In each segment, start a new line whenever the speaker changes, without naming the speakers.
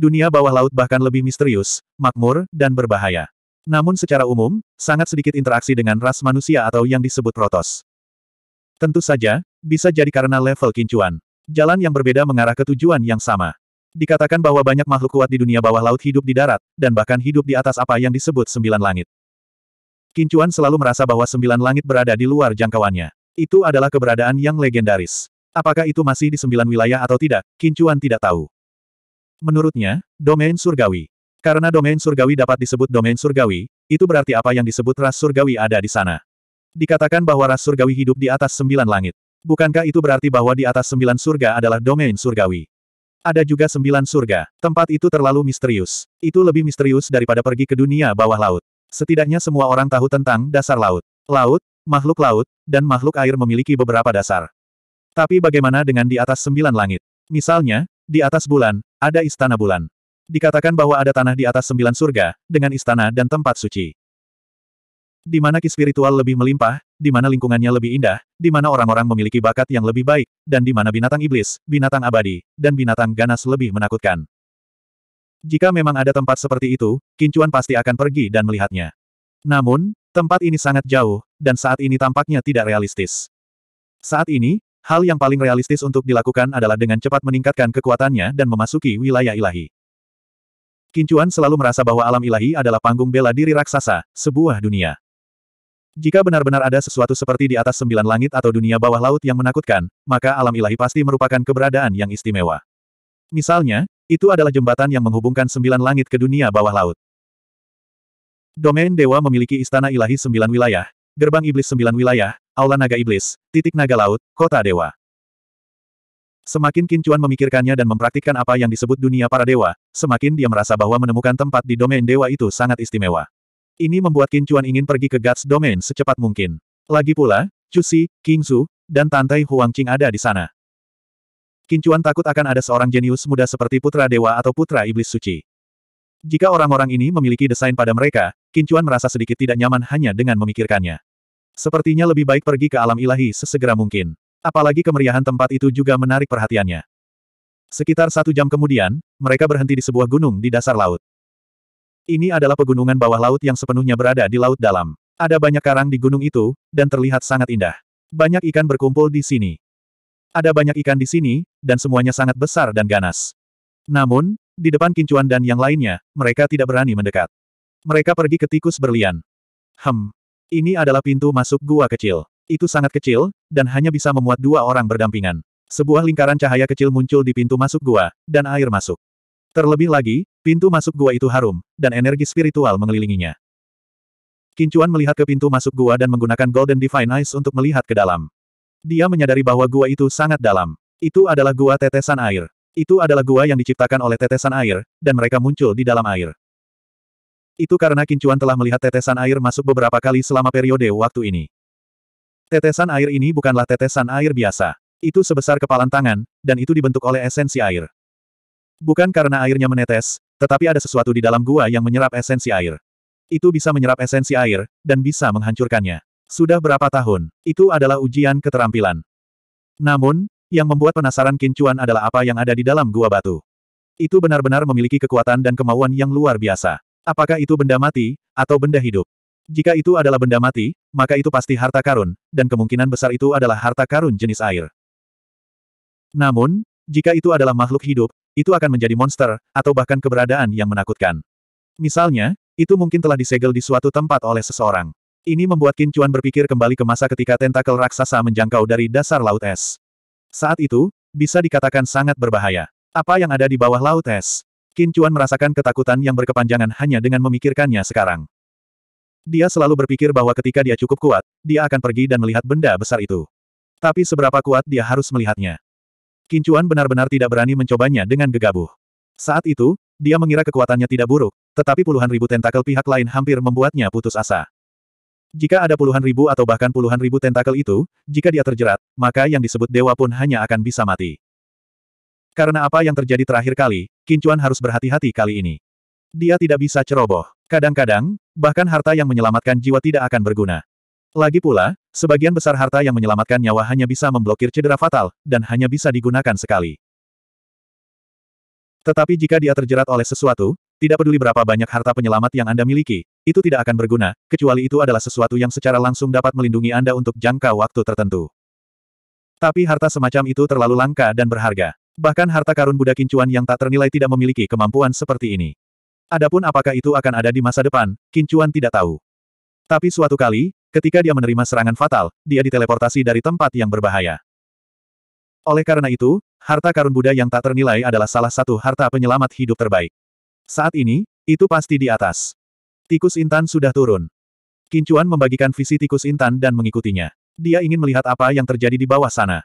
dunia bawah laut bahkan lebih misterius, makmur, dan berbahaya. Namun secara umum, sangat sedikit interaksi dengan ras manusia atau yang disebut protos. Tentu saja, bisa jadi karena level kincuan. Jalan yang berbeda mengarah ke tujuan yang sama. Dikatakan bahwa banyak makhluk kuat di dunia bawah laut hidup di darat, dan bahkan hidup di atas apa yang disebut sembilan langit. Kincuan selalu merasa bahwa sembilan langit berada di luar jangkauannya. Itu adalah keberadaan yang legendaris. Apakah itu masih di sembilan wilayah atau tidak, Kincuan tidak tahu. Menurutnya, domain surgawi. Karena domain surgawi dapat disebut domain surgawi, itu berarti apa yang disebut ras surgawi ada di sana. Dikatakan bahwa ras surgawi hidup di atas sembilan langit. Bukankah itu berarti bahwa di atas sembilan surga adalah domain surgawi? Ada juga sembilan surga. Tempat itu terlalu misterius. Itu lebih misterius daripada pergi ke dunia bawah laut. Setidaknya semua orang tahu tentang dasar laut. Laut, makhluk laut, dan makhluk air memiliki beberapa dasar. Tapi bagaimana dengan di atas sembilan langit? Misalnya, di atas bulan, ada istana bulan. Dikatakan bahwa ada tanah di atas sembilan surga, dengan istana dan tempat suci. Di mana ki spiritual lebih melimpah, di mana lingkungannya lebih indah, di mana orang-orang memiliki bakat yang lebih baik, dan di mana binatang iblis, binatang abadi, dan binatang ganas lebih menakutkan. Jika memang ada tempat seperti itu, Kincuan pasti akan pergi dan melihatnya. Namun, tempat ini sangat jauh, dan saat ini tampaknya tidak realistis. Saat ini, Hal yang paling realistis untuk dilakukan adalah dengan cepat meningkatkan kekuatannya dan memasuki wilayah ilahi. Kincuan selalu merasa bahwa alam ilahi adalah panggung bela diri raksasa, sebuah dunia. Jika benar-benar ada sesuatu seperti di atas sembilan langit atau dunia bawah laut yang menakutkan, maka alam ilahi pasti merupakan keberadaan yang istimewa. Misalnya, itu adalah jembatan yang menghubungkan sembilan langit ke dunia bawah laut. Domain dewa memiliki istana ilahi sembilan wilayah, gerbang iblis sembilan wilayah, Aula Naga Iblis, Titik Naga Laut, Kota Dewa. Semakin Kincuan memikirkannya dan mempraktikkan apa yang disebut dunia para dewa, semakin dia merasa bahwa menemukan tempat di domain dewa itu sangat istimewa. Ini membuat Kincuan ingin pergi ke Guts Domain secepat mungkin. Lagi pula, Cusi, Su, dan Tantai Qing ada di sana. Kincuan takut akan ada seorang jenius muda seperti putra dewa atau putra iblis suci. Jika orang-orang ini memiliki desain pada mereka, Kincuan merasa sedikit tidak nyaman hanya dengan memikirkannya. Sepertinya lebih baik pergi ke alam ilahi sesegera mungkin. Apalagi kemeriahan tempat itu juga menarik perhatiannya. Sekitar satu jam kemudian, mereka berhenti di sebuah gunung di dasar laut. Ini adalah pegunungan bawah laut yang sepenuhnya berada di laut dalam. Ada banyak karang di gunung itu, dan terlihat sangat indah. Banyak ikan berkumpul di sini. Ada banyak ikan di sini, dan semuanya sangat besar dan ganas. Namun, di depan Kincuan dan yang lainnya, mereka tidak berani mendekat. Mereka pergi ke tikus berlian. Hem, ini adalah pintu masuk gua kecil. Itu sangat kecil, dan hanya bisa memuat dua orang berdampingan. Sebuah lingkaran cahaya kecil muncul di pintu masuk gua, dan air masuk. Terlebih lagi, pintu masuk gua itu harum, dan energi spiritual mengelilinginya. Kincuan melihat ke pintu masuk gua dan menggunakan Golden Divine Eyes untuk melihat ke dalam. Dia menyadari bahwa gua itu sangat dalam. Itu adalah gua tetesan air. Itu adalah gua yang diciptakan oleh tetesan air, dan mereka muncul di dalam air. Itu karena Kincuan telah melihat tetesan air masuk beberapa kali selama periode waktu ini. Tetesan air ini bukanlah tetesan air biasa. Itu sebesar kepalan tangan, dan itu dibentuk oleh esensi air. Bukan karena airnya menetes, tetapi ada sesuatu di dalam gua yang menyerap esensi air. Itu bisa menyerap esensi air, dan bisa menghancurkannya. Sudah berapa tahun, itu adalah ujian keterampilan. Namun, yang membuat penasaran Kincuan adalah apa yang ada di dalam gua batu. Itu benar-benar memiliki kekuatan dan kemauan yang luar biasa. Apakah itu benda mati, atau benda hidup? Jika itu adalah benda mati, maka itu pasti harta karun, dan kemungkinan besar itu adalah harta karun jenis air. Namun, jika itu adalah makhluk hidup, itu akan menjadi monster, atau bahkan keberadaan yang menakutkan. Misalnya, itu mungkin telah disegel di suatu tempat oleh seseorang. Ini membuat Qin berpikir kembali ke masa ketika tentakel raksasa menjangkau dari dasar laut es. Saat itu, bisa dikatakan sangat berbahaya. Apa yang ada di bawah laut es? Qin Chuan merasakan ketakutan yang berkepanjangan hanya dengan memikirkannya sekarang. Dia selalu berpikir bahwa ketika dia cukup kuat, dia akan pergi dan melihat benda besar itu. Tapi seberapa kuat dia harus melihatnya. Qin Chuan benar-benar tidak berani mencobanya dengan gegabah. Saat itu, dia mengira kekuatannya tidak buruk, tetapi puluhan ribu tentakel pihak lain hampir membuatnya putus asa. Jika ada puluhan ribu atau bahkan puluhan ribu tentakel itu, jika dia terjerat, maka yang disebut dewa pun hanya akan bisa mati. Karena apa yang terjadi terakhir kali, Kincuan harus berhati-hati kali ini. Dia tidak bisa ceroboh. Kadang-kadang, bahkan harta yang menyelamatkan jiwa tidak akan berguna. Lagi pula, sebagian besar harta yang menyelamatkan nyawa hanya bisa memblokir cedera fatal, dan hanya bisa digunakan sekali. Tetapi jika dia terjerat oleh sesuatu, tidak peduli berapa banyak harta penyelamat yang Anda miliki, itu tidak akan berguna, kecuali itu adalah sesuatu yang secara langsung dapat melindungi Anda untuk jangka waktu tertentu. Tapi harta semacam itu terlalu langka dan berharga. Bahkan harta karun Buddha Kincuan yang tak ternilai tidak memiliki kemampuan seperti ini. Adapun apakah itu akan ada di masa depan, Kincuan tidak tahu. Tapi suatu kali, ketika dia menerima serangan fatal, dia diteleportasi dari tempat yang berbahaya. Oleh karena itu, harta karun Buddha yang tak ternilai adalah salah satu harta penyelamat hidup terbaik. Saat ini, itu pasti di atas. Tikus Intan sudah turun. Kincuan membagikan visi tikus Intan dan mengikutinya. Dia ingin melihat apa yang terjadi di bawah sana.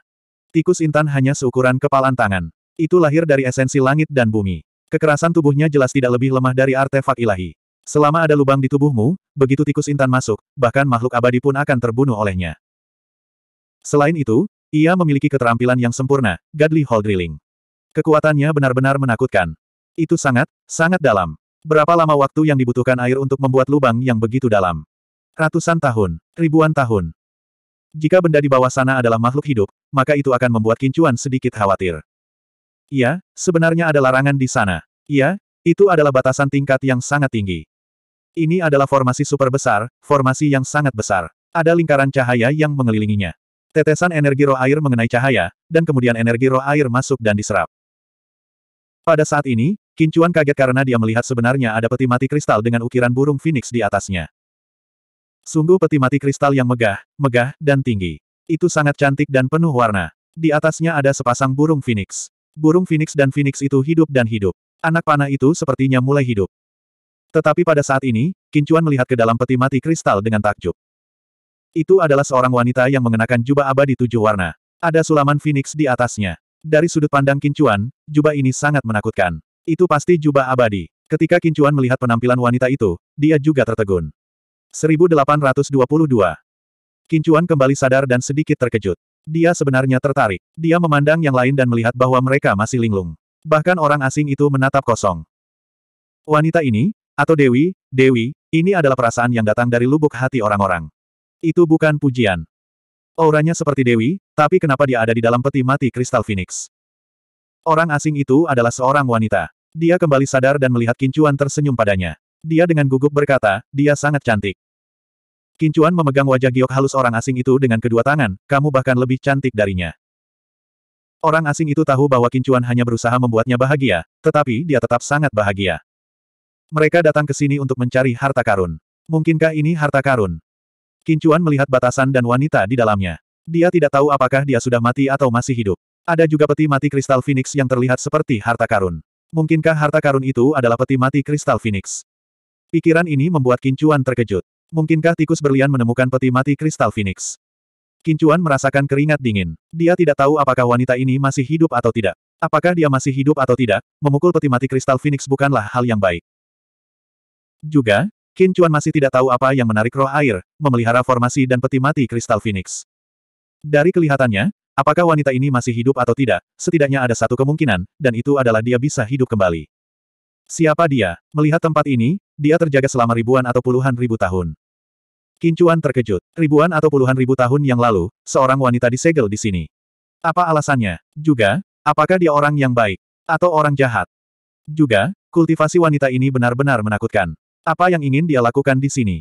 Tikus intan hanya seukuran kepalan tangan. Itu lahir dari esensi langit dan bumi. Kekerasan tubuhnya jelas tidak lebih lemah dari artefak ilahi. Selama ada lubang di tubuhmu, begitu tikus intan masuk, bahkan makhluk abadi pun akan terbunuh olehnya. Selain itu, ia memiliki keterampilan yang sempurna, Godly Hall Drilling. Kekuatannya benar-benar menakutkan. Itu sangat, sangat dalam. Berapa lama waktu yang dibutuhkan air untuk membuat lubang yang begitu dalam? Ratusan tahun, ribuan tahun, jika benda di bawah sana adalah makhluk hidup, maka itu akan membuat Kincuan sedikit khawatir. Iya, sebenarnya ada larangan di sana. Iya, itu adalah batasan tingkat yang sangat tinggi. Ini adalah formasi super besar, formasi yang sangat besar. Ada lingkaran cahaya yang mengelilinginya. Tetesan energi roh air mengenai cahaya, dan kemudian energi roh air masuk dan diserap. Pada saat ini, Kincuan kaget karena dia melihat sebenarnya ada peti mati kristal dengan ukiran burung phoenix di atasnya. Sungguh peti mati kristal yang megah, megah, dan tinggi. Itu sangat cantik dan penuh warna. Di atasnya ada sepasang burung phoenix. Burung phoenix dan phoenix itu hidup dan hidup. Anak panah itu sepertinya mulai hidup. Tetapi pada saat ini, Kincuan melihat ke dalam peti mati kristal dengan takjub. Itu adalah seorang wanita yang mengenakan jubah abadi tujuh warna. Ada sulaman phoenix di atasnya. Dari sudut pandang Kincuan, jubah ini sangat menakutkan. Itu pasti jubah abadi. Ketika Kincuan melihat penampilan wanita itu, dia juga tertegun. 1822. Kincuan kembali sadar dan sedikit terkejut. Dia sebenarnya tertarik. Dia memandang yang lain dan melihat bahwa mereka masih linglung. Bahkan orang asing itu menatap kosong. Wanita ini, atau Dewi, Dewi, ini adalah perasaan yang datang dari lubuk hati orang-orang. Itu bukan pujian. Auranya seperti Dewi, tapi kenapa dia ada di dalam peti mati kristal Phoenix? Orang asing itu adalah seorang wanita. Dia kembali sadar dan melihat kincuan tersenyum padanya. Dia dengan gugup berkata, dia sangat cantik. Kincuan memegang wajah giok halus orang asing itu dengan kedua tangan, kamu bahkan lebih cantik darinya. Orang asing itu tahu bahwa Kincuan hanya berusaha membuatnya bahagia, tetapi dia tetap sangat bahagia. Mereka datang ke sini untuk mencari harta karun. Mungkinkah ini harta karun? Kincuan melihat batasan dan wanita di dalamnya. Dia tidak tahu apakah dia sudah mati atau masih hidup. Ada juga peti mati kristal phoenix yang terlihat seperti harta karun. Mungkinkah harta karun itu adalah peti mati kristal phoenix? Pikiran ini membuat Kincuan terkejut. Mungkinkah tikus berlian menemukan peti mati kristal Phoenix? Kincuan merasakan keringat dingin. Dia tidak tahu apakah wanita ini masih hidup atau tidak. Apakah dia masih hidup atau tidak, memukul peti mati kristal Phoenix bukanlah hal yang baik. Juga, Kincuan masih tidak tahu apa yang menarik roh air, memelihara formasi dan peti mati kristal Phoenix. Dari kelihatannya, apakah wanita ini masih hidup atau tidak, setidaknya ada satu kemungkinan, dan itu adalah dia bisa hidup kembali. Siapa dia? Melihat tempat ini, dia terjaga selama ribuan atau puluhan ribu tahun. Kincuan terkejut. Ribuan atau puluhan ribu tahun yang lalu, seorang wanita disegel di sini. Apa alasannya? Juga, apakah dia orang yang baik? Atau orang jahat? Juga, kultivasi wanita ini benar-benar menakutkan. Apa yang ingin dia lakukan di sini?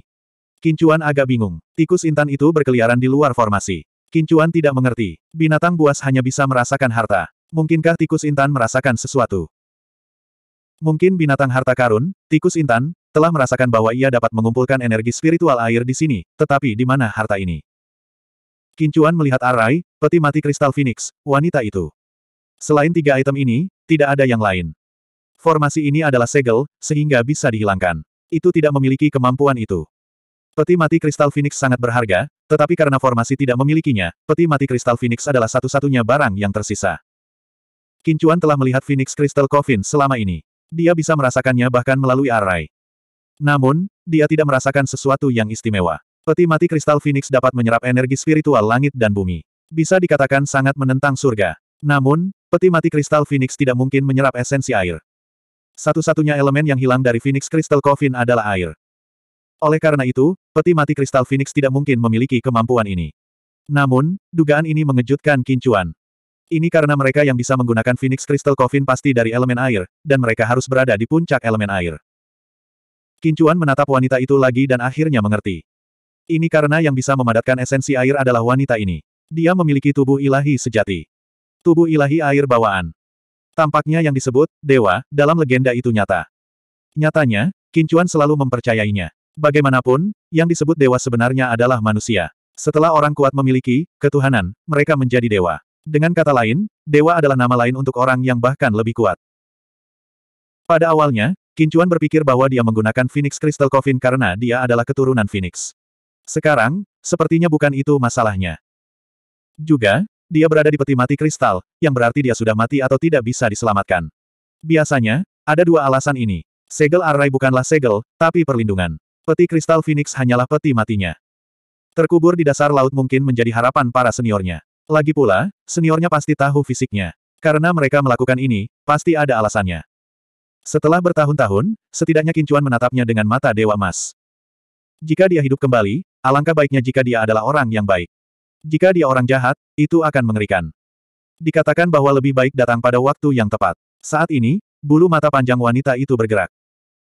Kincuan agak bingung. Tikus intan itu berkeliaran di luar formasi. Kincuan tidak mengerti. Binatang buas hanya bisa merasakan harta. Mungkinkah tikus intan merasakan sesuatu? Mungkin binatang harta karun, tikus intan, telah merasakan bahwa ia dapat mengumpulkan energi spiritual air di sini, tetapi di mana harta ini? Kincuan melihat Arai, peti mati kristal Phoenix, wanita itu. Selain tiga item ini, tidak ada yang lain. Formasi ini adalah segel, sehingga bisa dihilangkan. Itu tidak memiliki kemampuan itu. Peti mati kristal Phoenix sangat berharga, tetapi karena formasi tidak memilikinya, peti mati kristal Phoenix adalah satu-satunya barang yang tersisa. Kincuan telah melihat Phoenix Crystal Coffin selama ini. Dia bisa merasakannya bahkan melalui arai. Namun, dia tidak merasakan sesuatu yang istimewa. Peti mati kristal Phoenix dapat menyerap energi spiritual langit dan bumi. Bisa dikatakan sangat menentang surga. Namun, peti mati kristal Phoenix tidak mungkin menyerap esensi air. Satu-satunya elemen yang hilang dari Phoenix Crystal Coffin adalah air. Oleh karena itu, peti mati kristal Phoenix tidak mungkin memiliki kemampuan ini. Namun, dugaan ini mengejutkan Kincuan. Ini karena mereka yang bisa menggunakan Phoenix Crystal Coffin pasti dari elemen air, dan mereka harus berada di puncak elemen air. Kincuan menatap wanita itu lagi dan akhirnya mengerti. Ini karena yang bisa memadatkan esensi air adalah wanita ini. Dia memiliki tubuh ilahi sejati. Tubuh ilahi air bawaan. Tampaknya yang disebut, dewa, dalam legenda itu nyata. Nyatanya, Kincuan selalu mempercayainya. Bagaimanapun, yang disebut dewa sebenarnya adalah manusia. Setelah orang kuat memiliki ketuhanan, mereka menjadi dewa. Dengan kata lain, dewa adalah nama lain untuk orang yang bahkan lebih kuat. Pada awalnya, Kincuan berpikir bahwa dia menggunakan Phoenix Crystal Coffin karena dia adalah keturunan Phoenix. Sekarang, sepertinya bukan itu masalahnya. Juga, dia berada di peti mati kristal, yang berarti dia sudah mati atau tidak bisa diselamatkan. Biasanya, ada dua alasan ini. Segel Array bukanlah segel, tapi perlindungan. Peti kristal Phoenix hanyalah peti matinya. Terkubur di dasar laut mungkin menjadi harapan para seniornya. Lagi pula, seniornya pasti tahu fisiknya. Karena mereka melakukan ini, pasti ada alasannya. Setelah bertahun-tahun, setidaknya Kincuan menatapnya dengan mata Dewa Mas. Jika dia hidup kembali, alangkah baiknya jika dia adalah orang yang baik. Jika dia orang jahat, itu akan mengerikan. Dikatakan bahwa lebih baik datang pada waktu yang tepat. Saat ini, bulu mata panjang wanita itu bergerak.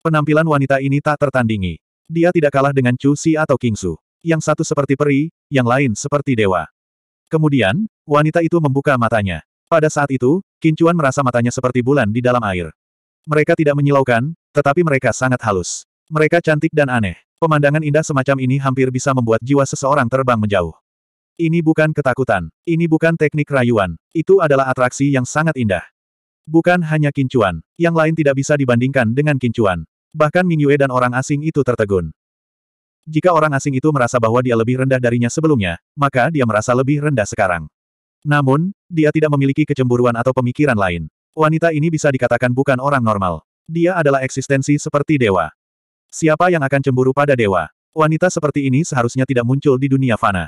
Penampilan wanita ini tak tertandingi. Dia tidak kalah dengan Chu Si atau King Su. Yang satu seperti peri, yang lain seperti dewa. Kemudian, wanita itu membuka matanya. Pada saat itu, Kincuan merasa matanya seperti bulan di dalam air. Mereka tidak menyilaukan, tetapi mereka sangat halus. Mereka cantik dan aneh. Pemandangan indah semacam ini hampir bisa membuat jiwa seseorang terbang menjauh. Ini bukan ketakutan. Ini bukan teknik rayuan. Itu adalah atraksi yang sangat indah. Bukan hanya Kincuan. Yang lain tidak bisa dibandingkan dengan Kincuan. Bahkan Mingyue dan orang asing itu tertegun. Jika orang asing itu merasa bahwa dia lebih rendah darinya sebelumnya, maka dia merasa lebih rendah sekarang. Namun, dia tidak memiliki kecemburuan atau pemikiran lain. Wanita ini bisa dikatakan bukan orang normal. Dia adalah eksistensi seperti dewa. Siapa yang akan cemburu pada dewa? Wanita seperti ini seharusnya tidak muncul di dunia fana.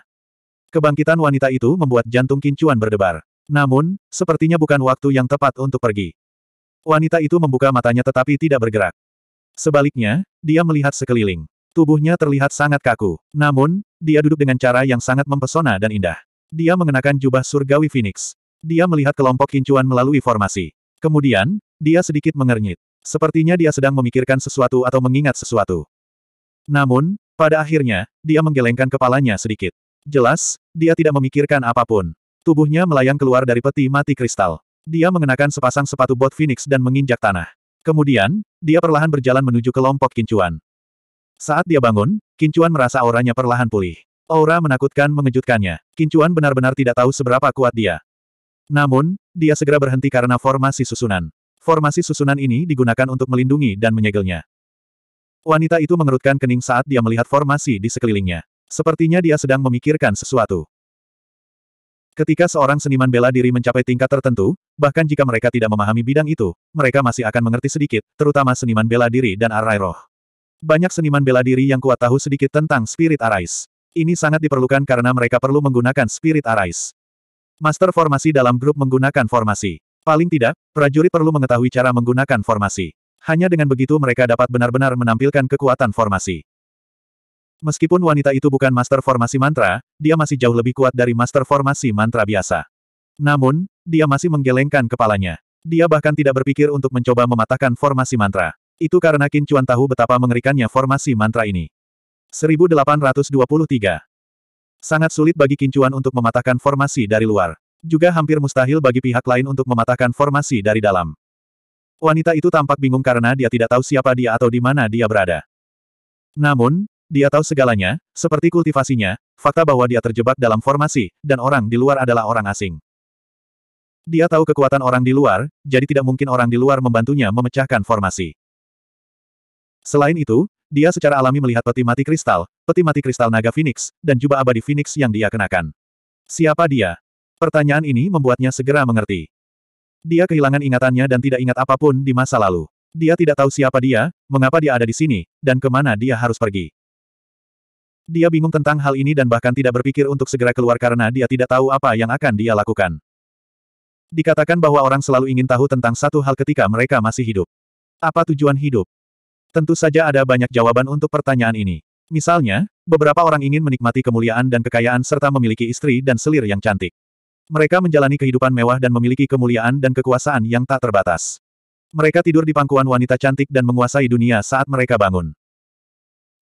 Kebangkitan wanita itu membuat jantung kincuan berdebar. Namun, sepertinya bukan waktu yang tepat untuk pergi. Wanita itu membuka matanya tetapi tidak bergerak. Sebaliknya, dia melihat sekeliling. Tubuhnya terlihat sangat kaku. Namun, dia duduk dengan cara yang sangat mempesona dan indah. Dia mengenakan jubah surgawi Phoenix. Dia melihat kelompok kincuan melalui formasi. Kemudian, dia sedikit mengernyit. Sepertinya dia sedang memikirkan sesuatu atau mengingat sesuatu. Namun, pada akhirnya, dia menggelengkan kepalanya sedikit. Jelas, dia tidak memikirkan apapun. Tubuhnya melayang keluar dari peti mati kristal. Dia mengenakan sepasang sepatu bot Phoenix dan menginjak tanah. Kemudian, dia perlahan berjalan menuju kelompok kincuan. Saat dia bangun, Kincuan merasa auranya perlahan pulih. Aura menakutkan mengejutkannya. Kincuan benar-benar tidak tahu seberapa kuat dia. Namun, dia segera berhenti karena formasi susunan. Formasi susunan ini digunakan untuk melindungi dan menyegelnya. Wanita itu mengerutkan kening saat dia melihat formasi di sekelilingnya. Sepertinya dia sedang memikirkan sesuatu. Ketika seorang seniman bela diri mencapai tingkat tertentu, bahkan jika mereka tidak memahami bidang itu, mereka masih akan mengerti sedikit, terutama seniman bela diri dan arai roh. Banyak seniman bela diri yang kuat tahu sedikit tentang Spirit Arise. Ini sangat diperlukan karena mereka perlu menggunakan Spirit Arise. Master formasi dalam grup menggunakan formasi. Paling tidak, prajurit perlu mengetahui cara menggunakan formasi. Hanya dengan begitu mereka dapat benar-benar menampilkan kekuatan formasi. Meskipun wanita itu bukan master formasi mantra, dia masih jauh lebih kuat dari master formasi mantra biasa. Namun, dia masih menggelengkan kepalanya. Dia bahkan tidak berpikir untuk mencoba mematahkan formasi mantra. Itu karena Qin Chuan tahu betapa mengerikannya formasi mantra ini. 1823 Sangat sulit bagi Qin Chuan untuk mematahkan formasi dari luar. Juga hampir mustahil bagi pihak lain untuk mematahkan formasi dari dalam. Wanita itu tampak bingung karena dia tidak tahu siapa dia atau di mana dia berada. Namun, dia tahu segalanya, seperti kultivasinya, fakta bahwa dia terjebak dalam formasi, dan orang di luar adalah orang asing. Dia tahu kekuatan orang di luar, jadi tidak mungkin orang di luar membantunya memecahkan formasi. Selain itu, dia secara alami melihat peti mati kristal, peti mati kristal naga Phoenix, dan jubah abadi Phoenix yang dia kenakan. Siapa dia? Pertanyaan ini membuatnya segera mengerti. Dia kehilangan ingatannya dan tidak ingat apapun di masa lalu. Dia tidak tahu siapa dia, mengapa dia ada di sini, dan kemana dia harus pergi. Dia bingung tentang hal ini dan bahkan tidak berpikir untuk segera keluar karena dia tidak tahu apa yang akan dia lakukan. Dikatakan bahwa orang selalu ingin tahu tentang satu hal ketika mereka masih hidup. Apa tujuan hidup? Tentu saja ada banyak jawaban untuk pertanyaan ini. Misalnya, beberapa orang ingin menikmati kemuliaan dan kekayaan serta memiliki istri dan selir yang cantik. Mereka menjalani kehidupan mewah dan memiliki kemuliaan dan kekuasaan yang tak terbatas. Mereka tidur di pangkuan wanita cantik dan menguasai dunia saat mereka bangun.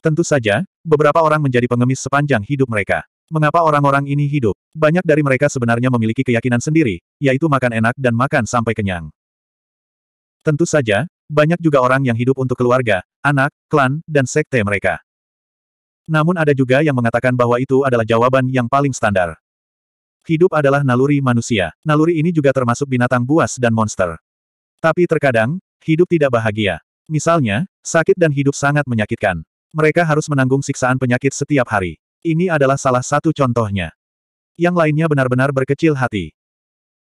Tentu saja, beberapa orang menjadi pengemis sepanjang hidup mereka. Mengapa orang-orang ini hidup? Banyak dari mereka sebenarnya memiliki keyakinan sendiri, yaitu makan enak dan makan sampai kenyang. Tentu saja, banyak juga orang yang hidup untuk keluarga, anak, klan, dan sekte mereka. Namun ada juga yang mengatakan bahwa itu adalah jawaban yang paling standar. Hidup adalah naluri manusia. Naluri ini juga termasuk binatang buas dan monster. Tapi terkadang, hidup tidak bahagia. Misalnya, sakit dan hidup sangat menyakitkan. Mereka harus menanggung siksaan penyakit setiap hari. Ini adalah salah satu contohnya. Yang lainnya benar-benar berkecil hati.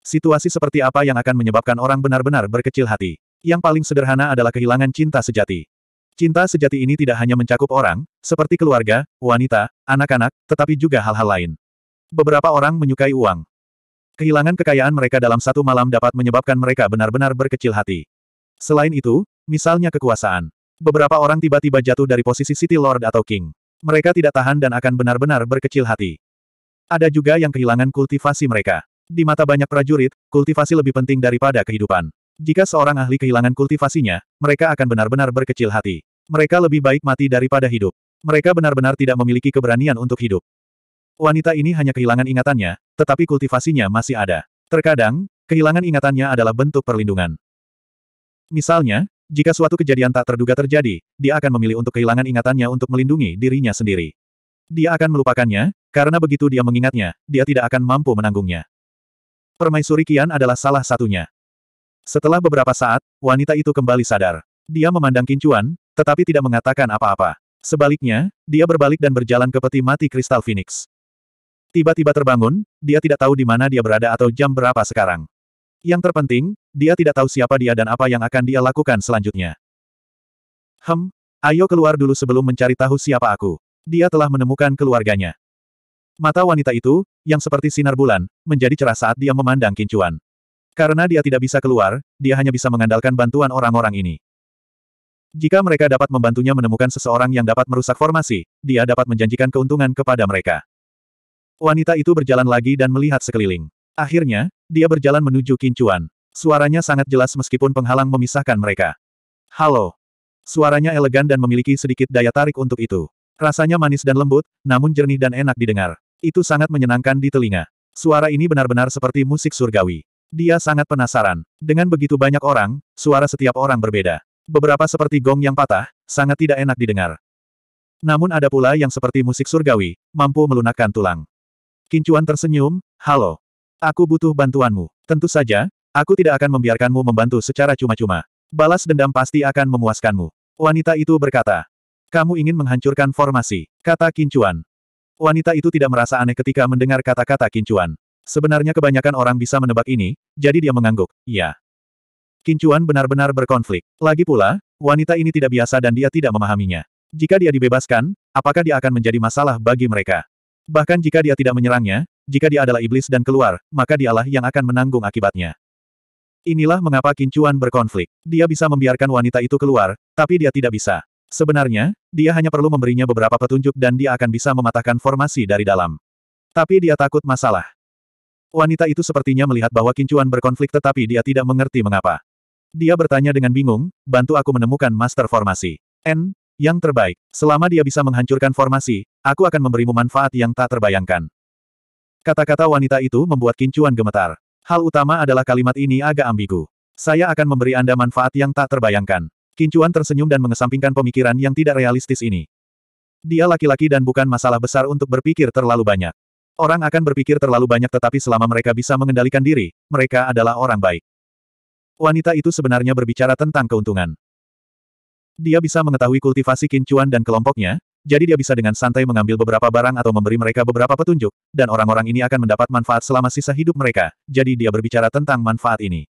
Situasi seperti apa yang akan menyebabkan orang benar-benar berkecil hati? Yang paling sederhana adalah kehilangan cinta sejati. Cinta sejati ini tidak hanya mencakup orang, seperti keluarga, wanita, anak-anak, tetapi juga hal-hal lain. Beberapa orang menyukai uang. Kehilangan kekayaan mereka dalam satu malam dapat menyebabkan mereka benar-benar berkecil hati. Selain itu, misalnya kekuasaan. Beberapa orang tiba-tiba jatuh dari posisi City Lord atau King. Mereka tidak tahan dan akan benar-benar berkecil hati. Ada juga yang kehilangan kultivasi mereka. Di mata banyak prajurit, kultivasi lebih penting daripada kehidupan. Jika seorang ahli kehilangan kultivasinya, mereka akan benar-benar berkecil hati. Mereka lebih baik mati daripada hidup. Mereka benar-benar tidak memiliki keberanian untuk hidup. Wanita ini hanya kehilangan ingatannya, tetapi kultivasinya masih ada. Terkadang, kehilangan ingatannya adalah bentuk perlindungan. Misalnya, jika suatu kejadian tak terduga terjadi, dia akan memilih untuk kehilangan ingatannya untuk melindungi dirinya sendiri. Dia akan melupakannya, karena begitu dia mengingatnya, dia tidak akan mampu menanggungnya. Permaisuri Kian adalah salah satunya. Setelah beberapa saat, wanita itu kembali sadar. Dia memandang Kincuan, tetapi tidak mengatakan apa-apa. Sebaliknya, dia berbalik dan berjalan ke peti mati kristal Phoenix. Tiba-tiba terbangun, dia tidak tahu di mana dia berada atau jam berapa sekarang. Yang terpenting, dia tidak tahu siapa dia dan apa yang akan dia lakukan selanjutnya. Hem, ayo keluar dulu sebelum mencari tahu siapa aku. Dia telah menemukan keluarganya. Mata wanita itu, yang seperti sinar bulan, menjadi cerah saat dia memandang kincuan. Karena dia tidak bisa keluar, dia hanya bisa mengandalkan bantuan orang-orang ini. Jika mereka dapat membantunya menemukan seseorang yang dapat merusak formasi, dia dapat menjanjikan keuntungan kepada mereka. Wanita itu berjalan lagi dan melihat sekeliling. Akhirnya, dia berjalan menuju Kincuan. Suaranya sangat jelas meskipun penghalang memisahkan mereka. Halo. Suaranya elegan dan memiliki sedikit daya tarik untuk itu. Rasanya manis dan lembut, namun jernih dan enak didengar. Itu sangat menyenangkan di telinga. Suara ini benar-benar seperti musik surgawi. Dia sangat penasaran. Dengan begitu banyak orang, suara setiap orang berbeda. Beberapa seperti gong yang patah, sangat tidak enak didengar. Namun ada pula yang seperti musik surgawi, mampu melunakkan tulang. Kincuan tersenyum, halo. Aku butuh bantuanmu. Tentu saja, aku tidak akan membiarkanmu membantu secara cuma-cuma. Balas dendam pasti akan memuaskanmu. Wanita itu berkata. Kamu ingin menghancurkan formasi, kata Kincuan. Wanita itu tidak merasa aneh ketika mendengar kata-kata Kincuan. Sebenarnya kebanyakan orang bisa menebak ini, jadi dia mengangguk, ya. Kincuan benar-benar berkonflik. Lagi pula, wanita ini tidak biasa dan dia tidak memahaminya. Jika dia dibebaskan, apakah dia akan menjadi masalah bagi mereka? Bahkan jika dia tidak menyerangnya, jika dia adalah iblis dan keluar, maka dialah yang akan menanggung akibatnya. Inilah mengapa Kincuan berkonflik. Dia bisa membiarkan wanita itu keluar, tapi dia tidak bisa. Sebenarnya, dia hanya perlu memberinya beberapa petunjuk dan dia akan bisa mematahkan formasi dari dalam. Tapi dia takut masalah. Wanita itu sepertinya melihat bahwa Kincuan berkonflik tetapi dia tidak mengerti mengapa. Dia bertanya dengan bingung, bantu aku menemukan master formasi. N, yang terbaik. Selama dia bisa menghancurkan formasi, aku akan memberimu manfaat yang tak terbayangkan. Kata-kata wanita itu membuat Kincuan gemetar. Hal utama adalah kalimat ini agak ambigu. Saya akan memberi Anda manfaat yang tak terbayangkan. Kincuan tersenyum dan mengesampingkan pemikiran yang tidak realistis ini. Dia laki-laki dan bukan masalah besar untuk berpikir terlalu banyak. Orang akan berpikir terlalu banyak tetapi selama mereka bisa mengendalikan diri, mereka adalah orang baik. Wanita itu sebenarnya berbicara tentang keuntungan. Dia bisa mengetahui kultivasi kincuan dan kelompoknya, jadi dia bisa dengan santai mengambil beberapa barang atau memberi mereka beberapa petunjuk, dan orang-orang ini akan mendapat manfaat selama sisa hidup mereka, jadi dia berbicara tentang manfaat ini.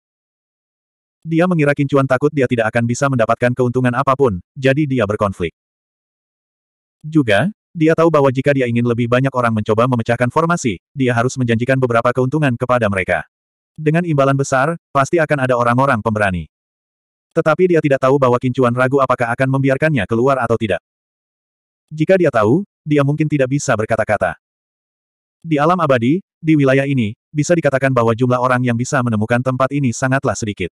Dia mengira kincuan takut dia tidak akan bisa mendapatkan keuntungan apapun, jadi dia berkonflik. Juga, dia tahu bahwa jika dia ingin lebih banyak orang mencoba memecahkan formasi, dia harus menjanjikan beberapa keuntungan kepada mereka. Dengan imbalan besar, pasti akan ada orang-orang pemberani. Tetapi dia tidak tahu bahwa Kincuan ragu apakah akan membiarkannya keluar atau tidak. Jika dia tahu, dia mungkin tidak bisa berkata-kata. Di alam abadi, di wilayah ini, bisa dikatakan bahwa jumlah orang yang bisa menemukan tempat ini sangatlah sedikit.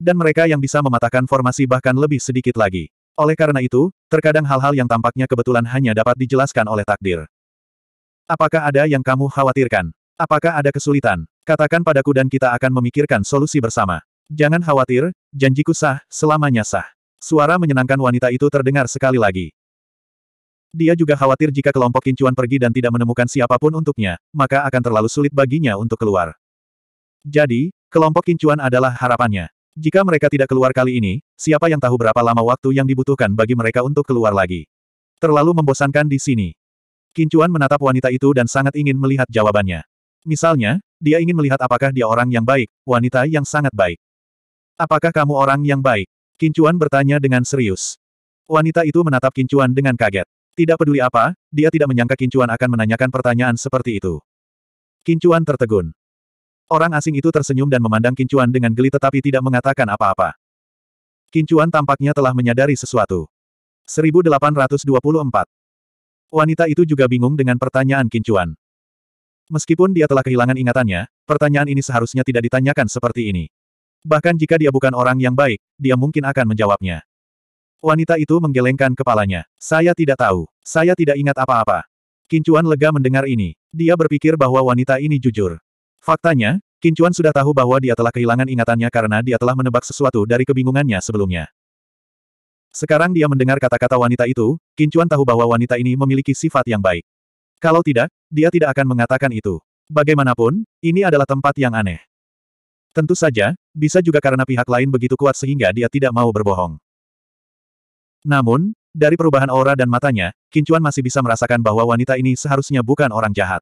Dan mereka yang bisa mematahkan formasi bahkan lebih sedikit lagi. Oleh karena itu, terkadang hal-hal yang tampaknya kebetulan hanya dapat dijelaskan oleh takdir. Apakah ada yang kamu khawatirkan? Apakah ada kesulitan? Katakan padaku dan kita akan memikirkan solusi bersama. Jangan khawatir, janjiku sah, selamanya sah. Suara menyenangkan wanita itu terdengar sekali lagi. Dia juga khawatir jika kelompok kincuan pergi dan tidak menemukan siapapun untuknya, maka akan terlalu sulit baginya untuk keluar. Jadi, kelompok kincuan adalah harapannya. Jika mereka tidak keluar kali ini, siapa yang tahu berapa lama waktu yang dibutuhkan bagi mereka untuk keluar lagi. Terlalu membosankan di sini. Kincuan menatap wanita itu dan sangat ingin melihat jawabannya. Misalnya, dia ingin melihat apakah dia orang yang baik, wanita yang sangat baik. Apakah kamu orang yang baik? Kincuan bertanya dengan serius. Wanita itu menatap Kincuan dengan kaget. Tidak peduli apa, dia tidak menyangka Kincuan akan menanyakan pertanyaan seperti itu. Kincuan tertegun. Orang asing itu tersenyum dan memandang Kincuan dengan geli tetapi tidak mengatakan apa-apa. Kincuan tampaknya telah menyadari sesuatu. 1824. Wanita itu juga bingung dengan pertanyaan Kincuan. Meskipun dia telah kehilangan ingatannya, pertanyaan ini seharusnya tidak ditanyakan seperti ini. Bahkan jika dia bukan orang yang baik, dia mungkin akan menjawabnya. Wanita itu menggelengkan kepalanya. Saya tidak tahu. Saya tidak ingat apa-apa. Kincuan lega mendengar ini. Dia berpikir bahwa wanita ini jujur. Faktanya, Kincuan sudah tahu bahwa dia telah kehilangan ingatannya karena dia telah menebak sesuatu dari kebingungannya sebelumnya. Sekarang dia mendengar kata-kata wanita itu, Kincuan tahu bahwa wanita ini memiliki sifat yang baik. Kalau tidak, dia tidak akan mengatakan itu. Bagaimanapun, ini adalah tempat yang aneh. Tentu saja, bisa juga karena pihak lain begitu kuat sehingga dia tidak mau berbohong. Namun, dari perubahan aura dan matanya, Kincuan masih bisa merasakan bahwa wanita ini seharusnya bukan orang jahat.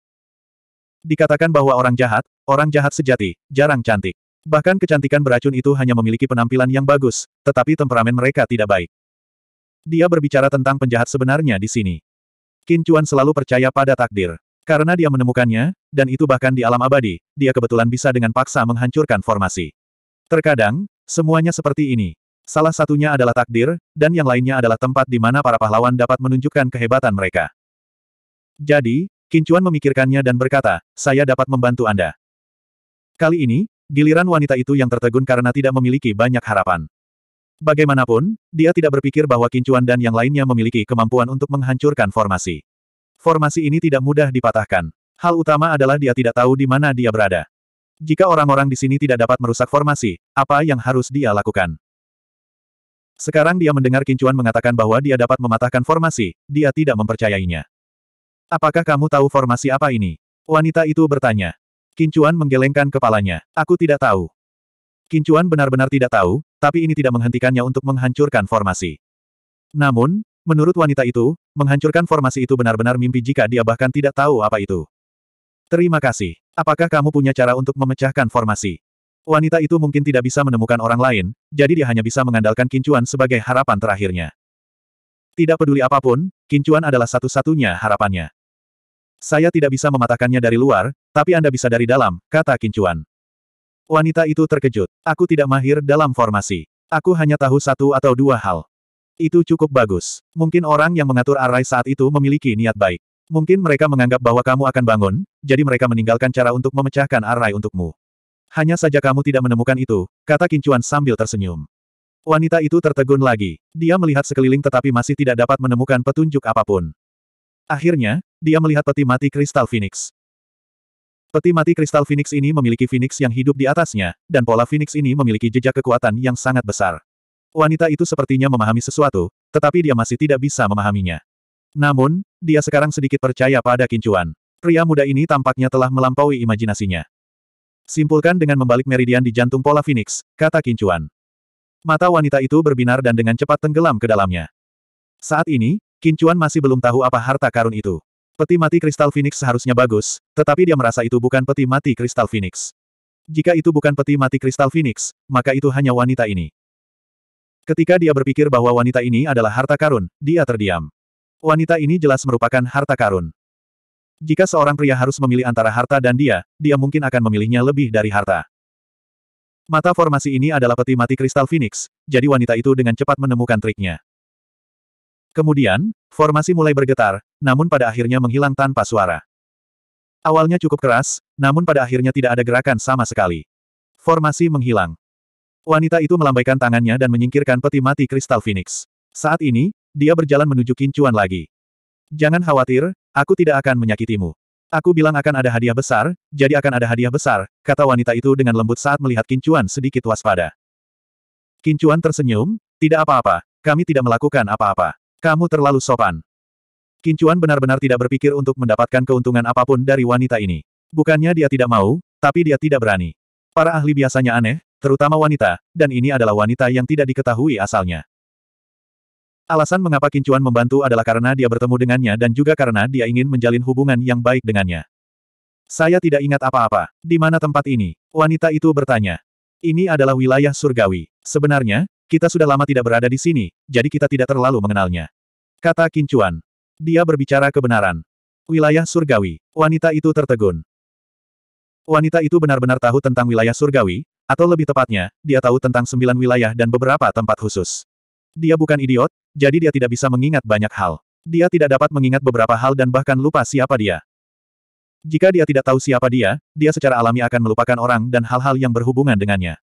Dikatakan bahwa orang jahat, orang jahat sejati, jarang cantik. Bahkan kecantikan beracun itu hanya memiliki penampilan yang bagus, tetapi temperamen mereka tidak baik. Dia berbicara tentang penjahat sebenarnya di sini. Qin Chuan selalu percaya pada takdir. Karena dia menemukannya, dan itu bahkan di alam abadi, dia kebetulan bisa dengan paksa menghancurkan formasi. Terkadang, semuanya seperti ini. Salah satunya adalah takdir, dan yang lainnya adalah tempat di mana para pahlawan dapat menunjukkan kehebatan mereka. Jadi, Kincuan memikirkannya dan berkata, saya dapat membantu Anda. Kali ini, giliran wanita itu yang tertegun karena tidak memiliki banyak harapan. Bagaimanapun, dia tidak berpikir bahwa Kincuan dan yang lainnya memiliki kemampuan untuk menghancurkan formasi. Formasi ini tidak mudah dipatahkan. Hal utama adalah dia tidak tahu di mana dia berada. Jika orang-orang di sini tidak dapat merusak formasi, apa yang harus dia lakukan? Sekarang dia mendengar Kincuan mengatakan bahwa dia dapat mematahkan formasi, dia tidak mempercayainya. Apakah kamu tahu formasi apa ini? Wanita itu bertanya. Kincuan menggelengkan kepalanya. Aku tidak tahu. Kincuan benar-benar tidak tahu, tapi ini tidak menghentikannya untuk menghancurkan formasi. Namun, menurut wanita itu, menghancurkan formasi itu benar-benar mimpi jika dia bahkan tidak tahu apa itu. Terima kasih. Apakah kamu punya cara untuk memecahkan formasi? Wanita itu mungkin tidak bisa menemukan orang lain, jadi dia hanya bisa mengandalkan Kincuan sebagai harapan terakhirnya. Tidak peduli apapun, Kincuan adalah satu-satunya harapannya. Saya tidak bisa mematahkannya dari luar, tapi Anda bisa dari dalam, kata Kincuan. Wanita itu terkejut. Aku tidak mahir dalam formasi. Aku hanya tahu satu atau dua hal. Itu cukup bagus. Mungkin orang yang mengatur arai saat itu memiliki niat baik. Mungkin mereka menganggap bahwa kamu akan bangun, jadi mereka meninggalkan cara untuk memecahkan arai untukmu. Hanya saja kamu tidak menemukan itu, kata Kincuan sambil tersenyum. Wanita itu tertegun lagi. Dia melihat sekeliling tetapi masih tidak dapat menemukan petunjuk apapun. Akhirnya, dia melihat peti mati kristal Phoenix. Peti mati kristal Phoenix ini memiliki Phoenix yang hidup di atasnya, dan pola Phoenix ini memiliki jejak kekuatan yang sangat besar. Wanita itu sepertinya memahami sesuatu, tetapi dia masih tidak bisa memahaminya. Namun, dia sekarang sedikit percaya pada kincuan. Pria muda ini tampaknya telah melampaui imajinasinya. Simpulkan dengan membalik meridian di jantung pola Phoenix, kata kincuan. Mata wanita itu berbinar dan dengan cepat tenggelam ke dalamnya. Saat ini, Kincuan masih belum tahu apa harta karun itu. Peti mati kristal Phoenix seharusnya bagus, tetapi dia merasa itu bukan peti mati kristal Phoenix. Jika itu bukan peti mati kristal Phoenix, maka itu hanya wanita ini. Ketika dia berpikir bahwa wanita ini adalah harta karun, dia terdiam. Wanita ini jelas merupakan harta karun. Jika seorang pria harus memilih antara harta dan dia, dia mungkin akan memilihnya lebih dari harta. Mata formasi ini adalah peti mati kristal Phoenix, jadi wanita itu dengan cepat menemukan triknya. Kemudian, formasi mulai bergetar, namun pada akhirnya menghilang tanpa suara. Awalnya cukup keras, namun pada akhirnya tidak ada gerakan sama sekali. Formasi menghilang. Wanita itu melambaikan tangannya dan menyingkirkan peti mati kristal Phoenix. Saat ini, dia berjalan menuju kincuan lagi. Jangan khawatir, aku tidak akan menyakitimu. Aku bilang akan ada hadiah besar, jadi akan ada hadiah besar, kata wanita itu dengan lembut saat melihat kincuan sedikit waspada. Kincuan tersenyum, tidak apa-apa, kami tidak melakukan apa-apa. Kamu terlalu sopan. Kincuan benar-benar tidak berpikir untuk mendapatkan keuntungan apapun dari wanita ini. Bukannya dia tidak mau, tapi dia tidak berani. Para ahli biasanya aneh, terutama wanita, dan ini adalah wanita yang tidak diketahui asalnya. Alasan mengapa Kincuan membantu adalah karena dia bertemu dengannya dan juga karena dia ingin menjalin hubungan yang baik dengannya. Saya tidak ingat apa-apa. Di mana tempat ini? Wanita itu bertanya. Ini adalah wilayah surgawi. Sebenarnya, kita sudah lama tidak berada di sini, jadi kita tidak terlalu mengenalnya. Kata Kincuan. Dia berbicara kebenaran. Wilayah surgawi. Wanita itu tertegun. Wanita itu benar-benar tahu tentang wilayah surgawi, atau lebih tepatnya, dia tahu tentang sembilan wilayah dan beberapa tempat khusus. Dia bukan idiot, jadi dia tidak bisa mengingat banyak hal. Dia tidak dapat mengingat beberapa hal dan bahkan lupa siapa dia. Jika dia tidak tahu siapa dia, dia secara alami akan melupakan orang dan hal-hal yang berhubungan dengannya.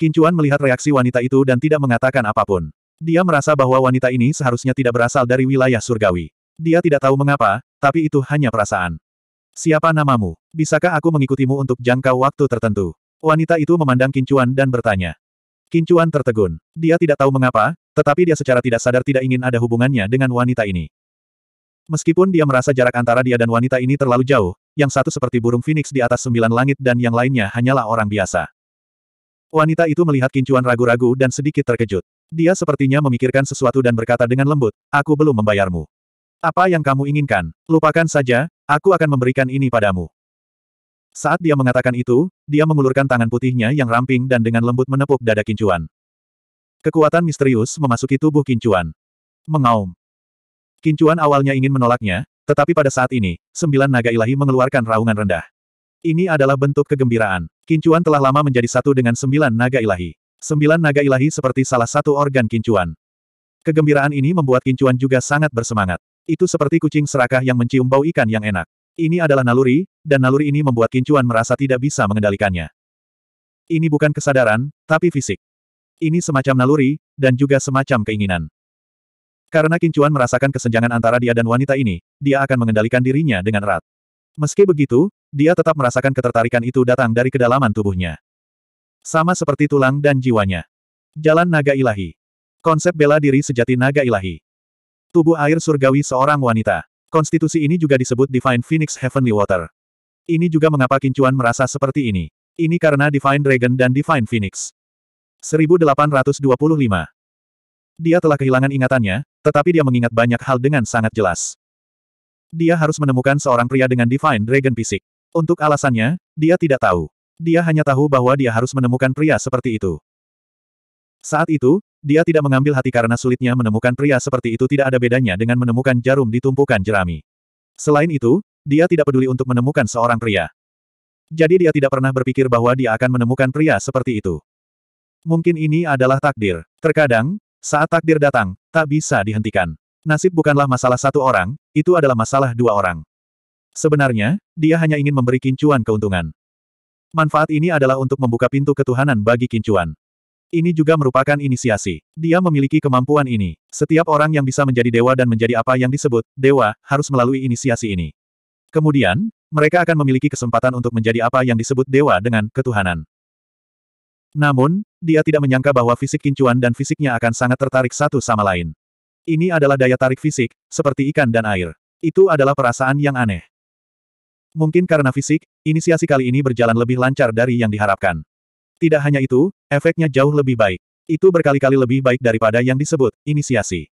Kincuan melihat reaksi wanita itu dan tidak mengatakan apapun. Dia merasa bahwa wanita ini seharusnya tidak berasal dari wilayah surgawi. Dia tidak tahu mengapa, tapi itu hanya perasaan. Siapa namamu? Bisakah aku mengikutimu untuk jangka waktu tertentu? Wanita itu memandang Kincuan dan bertanya. Kincuan tertegun. Dia tidak tahu mengapa, tetapi dia secara tidak sadar tidak ingin ada hubungannya dengan wanita ini. Meskipun dia merasa jarak antara dia dan wanita ini terlalu jauh, yang satu seperti burung phoenix di atas sembilan langit dan yang lainnya hanyalah orang biasa. Wanita itu melihat kincuan ragu-ragu dan sedikit terkejut. Dia sepertinya memikirkan sesuatu dan berkata dengan lembut, aku belum membayarmu. Apa yang kamu inginkan, lupakan saja, aku akan memberikan ini padamu. Saat dia mengatakan itu, dia mengulurkan tangan putihnya yang ramping dan dengan lembut menepuk dada kincuan. Kekuatan misterius memasuki tubuh kincuan. Mengaum. Kincuan awalnya ingin menolaknya, tetapi pada saat ini, sembilan naga ilahi mengeluarkan raungan rendah. Ini adalah bentuk kegembiraan. Kincuan telah lama menjadi satu dengan sembilan naga ilahi. Sembilan naga ilahi seperti salah satu organ Kincuan. Kegembiraan ini membuat Kincuan juga sangat bersemangat. Itu seperti kucing serakah yang mencium bau ikan yang enak. Ini adalah naluri, dan naluri ini membuat Kincuan merasa tidak bisa mengendalikannya. Ini bukan kesadaran, tapi fisik. Ini semacam naluri, dan juga semacam keinginan. Karena Kincuan merasakan kesenjangan antara dia dan wanita ini, dia akan mengendalikan dirinya dengan erat. Meski begitu, dia tetap merasakan ketertarikan itu datang dari kedalaman tubuhnya. Sama seperti tulang dan jiwanya. Jalan naga ilahi. Konsep bela diri sejati naga ilahi. Tubuh air surgawi seorang wanita. Konstitusi ini juga disebut Divine Phoenix Heavenly Water. Ini juga mengapa Kincuan merasa seperti ini. Ini karena Divine Dragon dan Divine Phoenix. 1825. Dia telah kehilangan ingatannya, tetapi dia mengingat banyak hal dengan sangat jelas. Dia harus menemukan seorang pria dengan Divine Dragon fisik. Untuk alasannya, dia tidak tahu. Dia hanya tahu bahwa dia harus menemukan pria seperti itu. Saat itu, dia tidak mengambil hati karena sulitnya menemukan pria seperti itu tidak ada bedanya dengan menemukan jarum di tumpukan jerami. Selain itu, dia tidak peduli untuk menemukan seorang pria. Jadi dia tidak pernah berpikir bahwa dia akan menemukan pria seperti itu. Mungkin ini adalah takdir. Terkadang, saat takdir datang, tak bisa dihentikan. Nasib bukanlah masalah satu orang, itu adalah masalah dua orang. Sebenarnya, dia hanya ingin memberi Kincuan keuntungan. Manfaat ini adalah untuk membuka pintu ketuhanan bagi Kincuan. Ini juga merupakan inisiasi. Dia memiliki kemampuan ini. Setiap orang yang bisa menjadi dewa dan menjadi apa yang disebut dewa harus melalui inisiasi ini. Kemudian, mereka akan memiliki kesempatan untuk menjadi apa yang disebut dewa dengan ketuhanan. Namun, dia tidak menyangka bahwa fisik kincuan dan fisiknya akan sangat tertarik satu sama lain. Ini adalah daya tarik fisik, seperti ikan dan air. Itu adalah perasaan yang aneh. Mungkin karena fisik, inisiasi kali ini berjalan lebih lancar dari yang diharapkan. Tidak hanya itu, efeknya jauh lebih baik. Itu berkali-kali lebih baik daripada yang disebut inisiasi.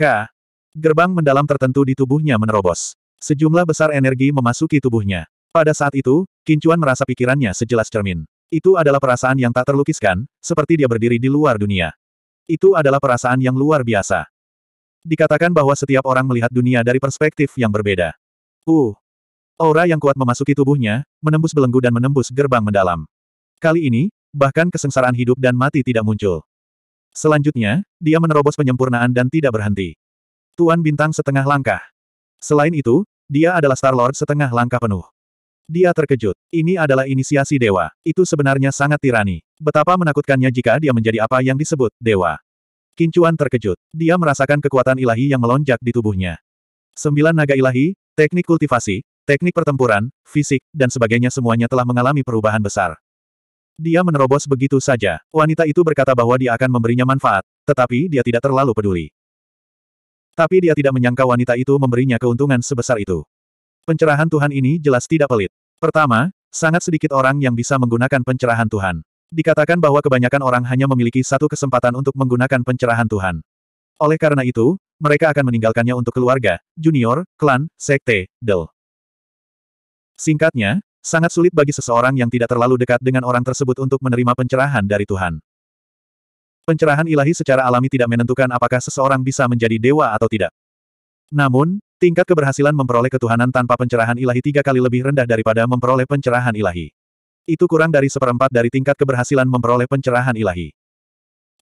K. Gerbang mendalam tertentu di tubuhnya menerobos. Sejumlah besar energi memasuki tubuhnya. Pada saat itu, Kincuan merasa pikirannya sejelas cermin. Itu adalah perasaan yang tak terlukiskan, seperti dia berdiri di luar dunia. Itu adalah perasaan yang luar biasa. Dikatakan bahwa setiap orang melihat dunia dari perspektif yang berbeda. Uh, Aura yang kuat memasuki tubuhnya, menembus belenggu dan menembus gerbang mendalam. Kali ini, bahkan kesengsaraan hidup dan mati tidak muncul. Selanjutnya, dia menerobos penyempurnaan dan tidak berhenti. Tuan Bintang setengah langkah. Selain itu, dia adalah Star-Lord setengah langkah penuh. Dia terkejut. Ini adalah inisiasi dewa. Itu sebenarnya sangat tirani. Betapa menakutkannya jika dia menjadi apa yang disebut dewa. Kincuan terkejut. Dia merasakan kekuatan ilahi yang melonjak di tubuhnya. Sembilan naga ilahi, teknik kultivasi, Teknik pertempuran, fisik, dan sebagainya semuanya telah mengalami perubahan besar. Dia menerobos begitu saja. Wanita itu berkata bahwa dia akan memberinya manfaat, tetapi dia tidak terlalu peduli. Tapi dia tidak menyangka wanita itu memberinya keuntungan sebesar itu. Pencerahan Tuhan ini jelas tidak pelit. Pertama, sangat sedikit orang yang bisa menggunakan pencerahan Tuhan. Dikatakan bahwa kebanyakan orang hanya memiliki satu kesempatan untuk menggunakan pencerahan Tuhan. Oleh karena itu, mereka akan meninggalkannya untuk keluarga, junior, klan, sekte, del. Singkatnya, sangat sulit bagi seseorang yang tidak terlalu dekat dengan orang tersebut untuk menerima pencerahan dari Tuhan. Pencerahan ilahi secara alami tidak menentukan apakah seseorang bisa menjadi dewa atau tidak. Namun, tingkat keberhasilan memperoleh ketuhanan tanpa pencerahan ilahi tiga kali lebih rendah daripada memperoleh pencerahan ilahi. Itu kurang dari seperempat dari tingkat keberhasilan memperoleh pencerahan ilahi.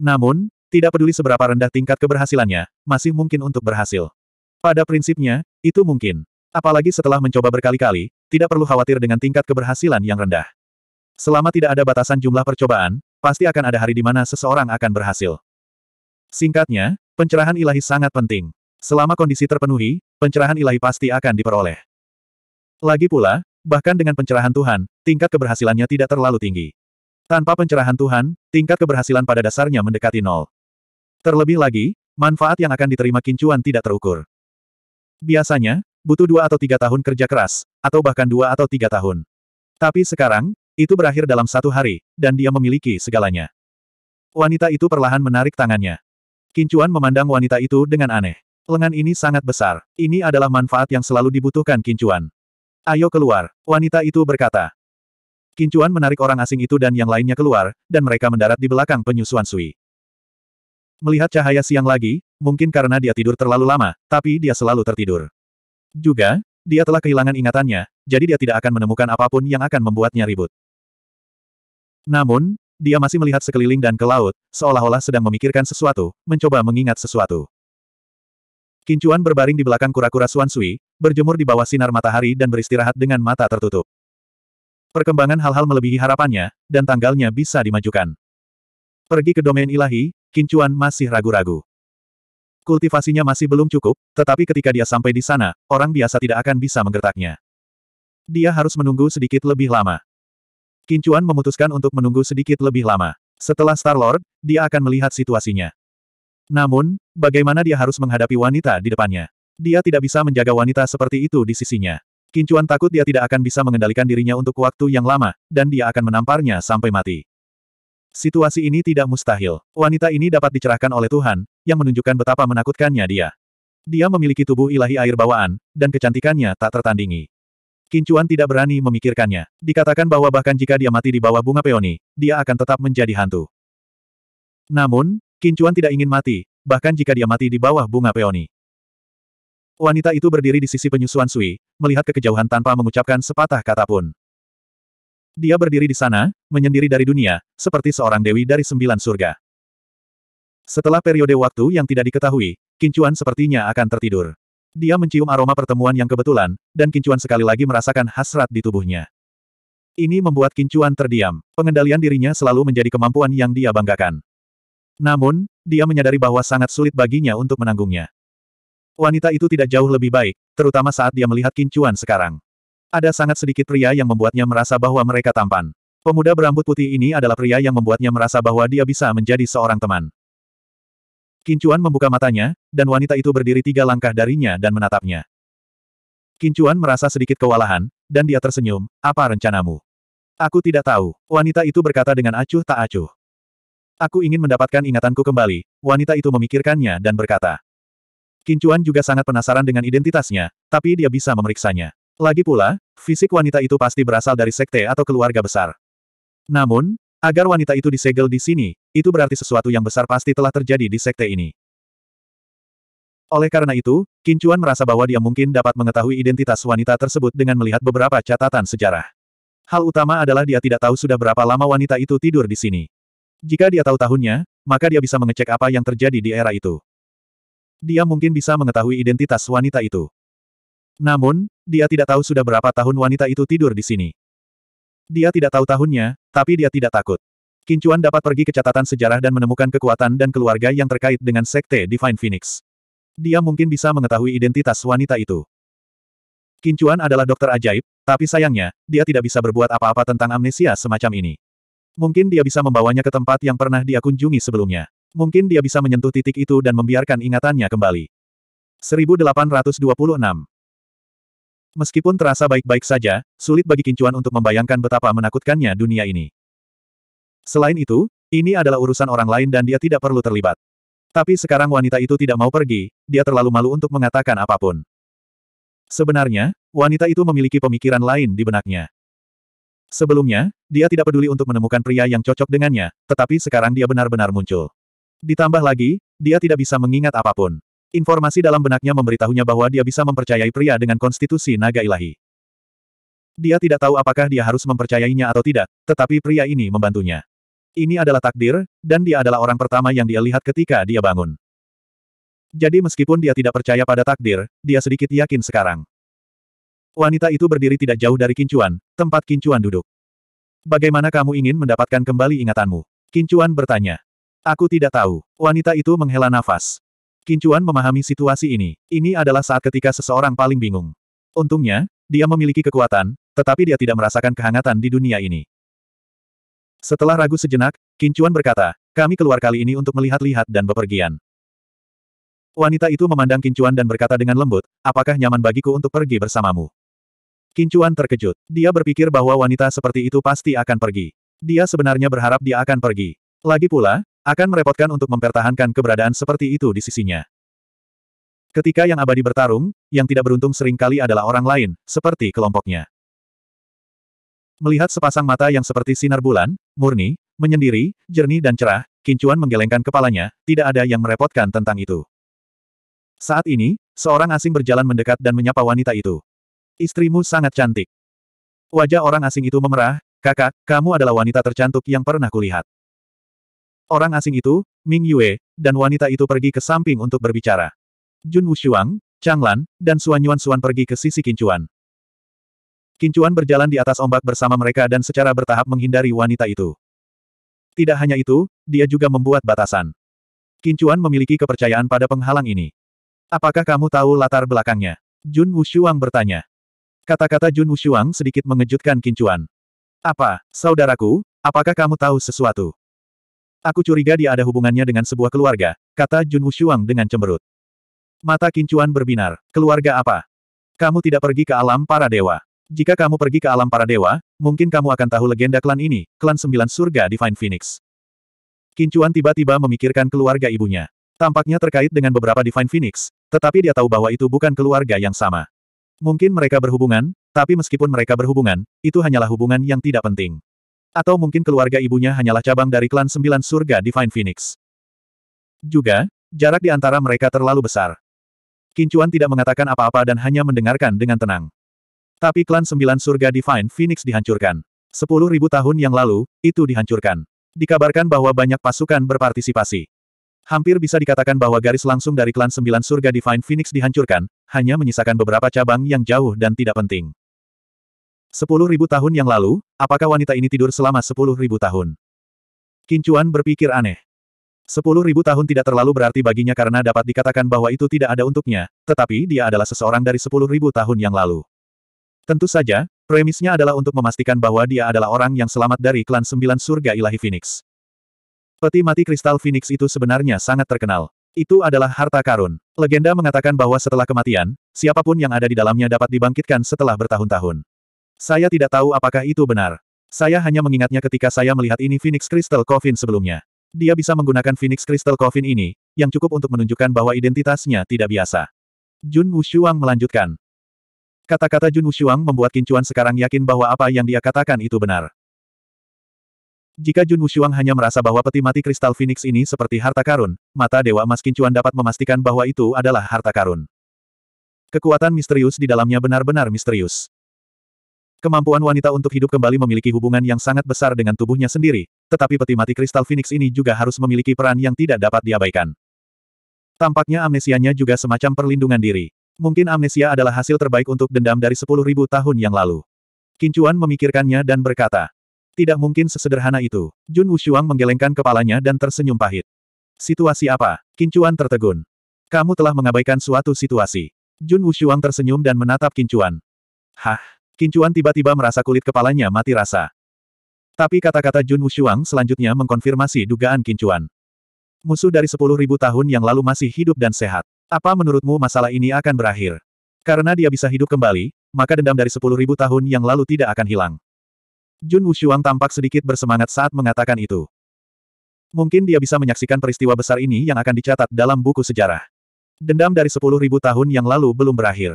Namun, tidak peduli seberapa rendah tingkat keberhasilannya, masih mungkin untuk berhasil. Pada prinsipnya, itu mungkin. Apalagi setelah mencoba berkali-kali, tidak perlu khawatir dengan tingkat keberhasilan yang rendah. Selama tidak ada batasan jumlah percobaan, pasti akan ada hari di mana seseorang akan berhasil. Singkatnya, pencerahan ilahi sangat penting. Selama kondisi terpenuhi, pencerahan ilahi pasti akan diperoleh. Lagi pula, bahkan dengan pencerahan Tuhan, tingkat keberhasilannya tidak terlalu tinggi. Tanpa pencerahan Tuhan, tingkat keberhasilan pada dasarnya mendekati nol. Terlebih lagi, manfaat yang akan diterima kincuan tidak terukur. Biasanya, butuh dua atau tiga tahun kerja keras, atau bahkan dua atau tiga tahun. Tapi sekarang, itu berakhir dalam satu hari, dan dia memiliki segalanya. Wanita itu perlahan menarik tangannya. Kincuan memandang wanita itu dengan aneh. Lengan ini sangat besar. Ini adalah manfaat yang selalu dibutuhkan Kincuan. Ayo keluar, wanita itu berkata. Kincuan menarik orang asing itu dan yang lainnya keluar, dan mereka mendarat di belakang penyusuan Sui. Melihat cahaya siang lagi, mungkin karena dia tidur terlalu lama, tapi dia selalu tertidur. Juga, dia telah kehilangan ingatannya, jadi dia tidak akan menemukan apapun yang akan membuatnya ribut. Namun, dia masih melihat sekeliling dan ke laut, seolah-olah sedang memikirkan sesuatu, mencoba mengingat sesuatu. Kincuan berbaring di belakang kura-kura Suan Sui, berjemur di bawah sinar matahari dan beristirahat dengan mata tertutup. Perkembangan hal-hal melebihi harapannya, dan tanggalnya bisa dimajukan. Pergi ke domain ilahi, Kincuan masih ragu-ragu. Kultivasinya masih belum cukup, tetapi ketika dia sampai di sana, orang biasa tidak akan bisa menggertaknya. Dia harus menunggu sedikit lebih lama. Kincuan memutuskan untuk menunggu sedikit lebih lama. Setelah Star-Lord, dia akan melihat situasinya. Namun, bagaimana dia harus menghadapi wanita di depannya? Dia tidak bisa menjaga wanita seperti itu di sisinya. Kincuan takut dia tidak akan bisa mengendalikan dirinya untuk waktu yang lama, dan dia akan menamparnya sampai mati. Situasi ini tidak mustahil. Wanita ini dapat dicerahkan oleh Tuhan, yang menunjukkan betapa menakutkannya dia. Dia memiliki tubuh ilahi air bawaan, dan kecantikannya tak tertandingi. Kincuan tidak berani memikirkannya. Dikatakan bahwa bahkan jika dia mati di bawah bunga peoni, dia akan tetap menjadi hantu. Namun, Kincuan tidak ingin mati, bahkan jika dia mati di bawah bunga peoni. Wanita itu berdiri di sisi penyusuan Sui, melihat kekejauhan tanpa mengucapkan sepatah kata pun. Dia berdiri di sana, menyendiri dari dunia, seperti seorang dewi dari sembilan surga. Setelah periode waktu yang tidak diketahui, Kincuan sepertinya akan tertidur. Dia mencium aroma pertemuan yang kebetulan, dan Kincuan sekali lagi merasakan hasrat di tubuhnya. Ini membuat Kincuan terdiam. Pengendalian dirinya selalu menjadi kemampuan yang dia banggakan. Namun, dia menyadari bahwa sangat sulit baginya untuk menanggungnya. Wanita itu tidak jauh lebih baik, terutama saat dia melihat Kincuan sekarang. Ada sangat sedikit pria yang membuatnya merasa bahwa mereka tampan. Pemuda berambut putih ini adalah pria yang membuatnya merasa bahwa dia bisa menjadi seorang teman. Kincuan membuka matanya, dan wanita itu berdiri tiga langkah darinya dan menatapnya. Kincuan merasa sedikit kewalahan, dan dia tersenyum, apa rencanamu? Aku tidak tahu, wanita itu berkata dengan acuh tak acuh. Aku ingin mendapatkan ingatanku kembali, wanita itu memikirkannya dan berkata. Kincuan juga sangat penasaran dengan identitasnya, tapi dia bisa memeriksanya. Lagi pula, fisik wanita itu pasti berasal dari sekte atau keluarga besar. Namun, agar wanita itu disegel di sini, itu berarti sesuatu yang besar pasti telah terjadi di sekte ini. Oleh karena itu, Kincuan merasa bahwa dia mungkin dapat mengetahui identitas wanita tersebut dengan melihat beberapa catatan sejarah. Hal utama adalah dia tidak tahu sudah berapa lama wanita itu tidur di sini. Jika dia tahu tahunnya, maka dia bisa mengecek apa yang terjadi di era itu. Dia mungkin bisa mengetahui identitas wanita itu. Namun, dia tidak tahu sudah berapa tahun wanita itu tidur di sini. Dia tidak tahu tahunnya, tapi dia tidak takut. Kincuan dapat pergi ke catatan sejarah dan menemukan kekuatan dan keluarga yang terkait dengan Sekte Divine Phoenix. Dia mungkin bisa mengetahui identitas wanita itu. Kincuan adalah dokter ajaib, tapi sayangnya, dia tidak bisa berbuat apa-apa tentang amnesia semacam ini. Mungkin dia bisa membawanya ke tempat yang pernah dia kunjungi sebelumnya. Mungkin dia bisa menyentuh titik itu dan membiarkan ingatannya kembali. 1826 Meskipun terasa baik-baik saja, sulit bagi Kincuan untuk membayangkan betapa menakutkannya dunia ini. Selain itu, ini adalah urusan orang lain dan dia tidak perlu terlibat. Tapi sekarang wanita itu tidak mau pergi, dia terlalu malu untuk mengatakan apapun. Sebenarnya, wanita itu memiliki pemikiran lain di benaknya. Sebelumnya, dia tidak peduli untuk menemukan pria yang cocok dengannya, tetapi sekarang dia benar-benar muncul. Ditambah lagi, dia tidak bisa mengingat apapun. Informasi dalam benaknya memberitahunya bahwa dia bisa mempercayai pria dengan konstitusi naga ilahi. Dia tidak tahu apakah dia harus mempercayainya atau tidak, tetapi pria ini membantunya. Ini adalah takdir, dan dia adalah orang pertama yang dia lihat ketika dia bangun. Jadi meskipun dia tidak percaya pada takdir, dia sedikit yakin sekarang. Wanita itu berdiri tidak jauh dari Kincuan, tempat Kincuan duduk. Bagaimana kamu ingin mendapatkan kembali ingatanmu? Kincuan bertanya. Aku tidak tahu. Wanita itu menghela nafas. Kincuan memahami situasi ini. Ini adalah saat ketika seseorang paling bingung. Untungnya, dia memiliki kekuatan, tetapi dia tidak merasakan kehangatan di dunia ini. Setelah ragu sejenak, Kincuan berkata, kami keluar kali ini untuk melihat-lihat dan bepergian. Wanita itu memandang Kincuan dan berkata dengan lembut, apakah nyaman bagiku untuk pergi bersamamu? Kincuan terkejut. Dia berpikir bahwa wanita seperti itu pasti akan pergi. Dia sebenarnya berharap dia akan pergi. Lagi pula, akan merepotkan untuk mempertahankan keberadaan seperti itu di sisinya. Ketika yang abadi bertarung, yang tidak beruntung seringkali adalah orang lain, seperti kelompoknya. Melihat sepasang mata yang seperti sinar bulan, murni, menyendiri, jernih dan cerah, Kincuan menggelengkan kepalanya, tidak ada yang merepotkan tentang itu. Saat ini, seorang asing berjalan mendekat dan menyapa wanita itu. Istrimu sangat cantik. Wajah orang asing itu memerah, kakak, kamu adalah wanita tercantik yang pernah kulihat. Orang asing itu, Ming Yue, dan wanita itu pergi ke samping untuk berbicara. Jun Wushuang, Chang Lan, dan Suan Yuan Suan pergi ke sisi Kincuan. Kincuan berjalan di atas ombak bersama mereka dan secara bertahap menghindari wanita itu. Tidak hanya itu, dia juga membuat batasan. Kincuan memiliki kepercayaan pada penghalang ini. Apakah kamu tahu latar belakangnya? Jun Wushuang bertanya. Kata-kata Jun Wushuang sedikit mengejutkan Kincuan. Apa, saudaraku, apakah kamu tahu sesuatu? Aku curiga dia ada hubungannya dengan sebuah keluarga, kata Jun Wushuang dengan cemberut. Mata Kincuan berbinar. Keluarga apa? Kamu tidak pergi ke alam para dewa. Jika kamu pergi ke alam para dewa, mungkin kamu akan tahu legenda klan ini, klan sembilan surga Divine Phoenix. Kincuan tiba-tiba memikirkan keluarga ibunya. Tampaknya terkait dengan beberapa Divine Phoenix, tetapi dia tahu bahwa itu bukan keluarga yang sama. Mungkin mereka berhubungan, tapi meskipun mereka berhubungan, itu hanyalah hubungan yang tidak penting. Atau mungkin keluarga ibunya hanyalah cabang dari klan sembilan surga Divine Phoenix. Juga, jarak di antara mereka terlalu besar. Kincuan tidak mengatakan apa-apa dan hanya mendengarkan dengan tenang. Tapi klan sembilan surga Divine Phoenix dihancurkan. Sepuluh ribu tahun yang lalu, itu dihancurkan. Dikabarkan bahwa banyak pasukan berpartisipasi. Hampir bisa dikatakan bahwa garis langsung dari klan sembilan surga Divine Phoenix dihancurkan, hanya menyisakan beberapa cabang yang jauh dan tidak penting. Sepuluh ribu tahun yang lalu, apakah wanita ini tidur selama sepuluh ribu tahun? Kincuan berpikir aneh. Sepuluh ribu tahun tidak terlalu berarti baginya karena dapat dikatakan bahwa itu tidak ada untuknya, tetapi dia adalah seseorang dari sepuluh ribu tahun yang lalu. Tentu saja, premisnya adalah untuk memastikan bahwa dia adalah orang yang selamat dari klan sembilan surga ilahi Phoenix. Peti mati kristal Phoenix itu sebenarnya sangat terkenal. Itu adalah harta karun. Legenda mengatakan bahwa setelah kematian, siapapun yang ada di dalamnya dapat dibangkitkan setelah bertahun-tahun. Saya tidak tahu apakah itu benar. Saya hanya mengingatnya ketika saya melihat ini Phoenix Crystal Coffin sebelumnya. Dia bisa menggunakan Phoenix Crystal Coffin ini, yang cukup untuk menunjukkan bahwa identitasnya tidak biasa. Jun Wushuang melanjutkan. Kata-kata Jun Wushuang membuat Kincuan sekarang yakin bahwa apa yang dia katakan itu benar. Jika Jun Wushuang hanya merasa bahwa peti mati kristal Phoenix ini seperti harta karun, mata Dewa Emas Kincuan dapat memastikan bahwa itu adalah harta karun. Kekuatan misterius di dalamnya benar-benar misterius. Kemampuan wanita untuk hidup kembali memiliki hubungan yang sangat besar dengan tubuhnya sendiri, tetapi peti mati kristal Phoenix ini juga harus memiliki peran yang tidak dapat diabaikan. Tampaknya amnesianya juga semacam perlindungan diri. Mungkin amnesia adalah hasil terbaik untuk dendam dari 10.000 tahun yang lalu. Kincuan memikirkannya dan berkata, tidak mungkin sesederhana itu. Jun Wushuang menggelengkan kepalanya dan tersenyum pahit. Situasi apa? Kincuan tertegun. Kamu telah mengabaikan suatu situasi. Jun Wushuang tersenyum dan menatap Kincuan. Hah? Kincuan tiba-tiba merasa kulit kepalanya mati rasa. Tapi kata-kata Jun Wushuang selanjutnya mengkonfirmasi dugaan Kincuan. Musuh dari sepuluh ribu tahun yang lalu masih hidup dan sehat. Apa menurutmu masalah ini akan berakhir? Karena dia bisa hidup kembali, maka dendam dari sepuluh ribu tahun yang lalu tidak akan hilang. Jun Wushuang tampak sedikit bersemangat saat mengatakan itu. Mungkin dia bisa menyaksikan peristiwa besar ini yang akan dicatat dalam buku sejarah. Dendam dari sepuluh ribu tahun yang lalu belum berakhir.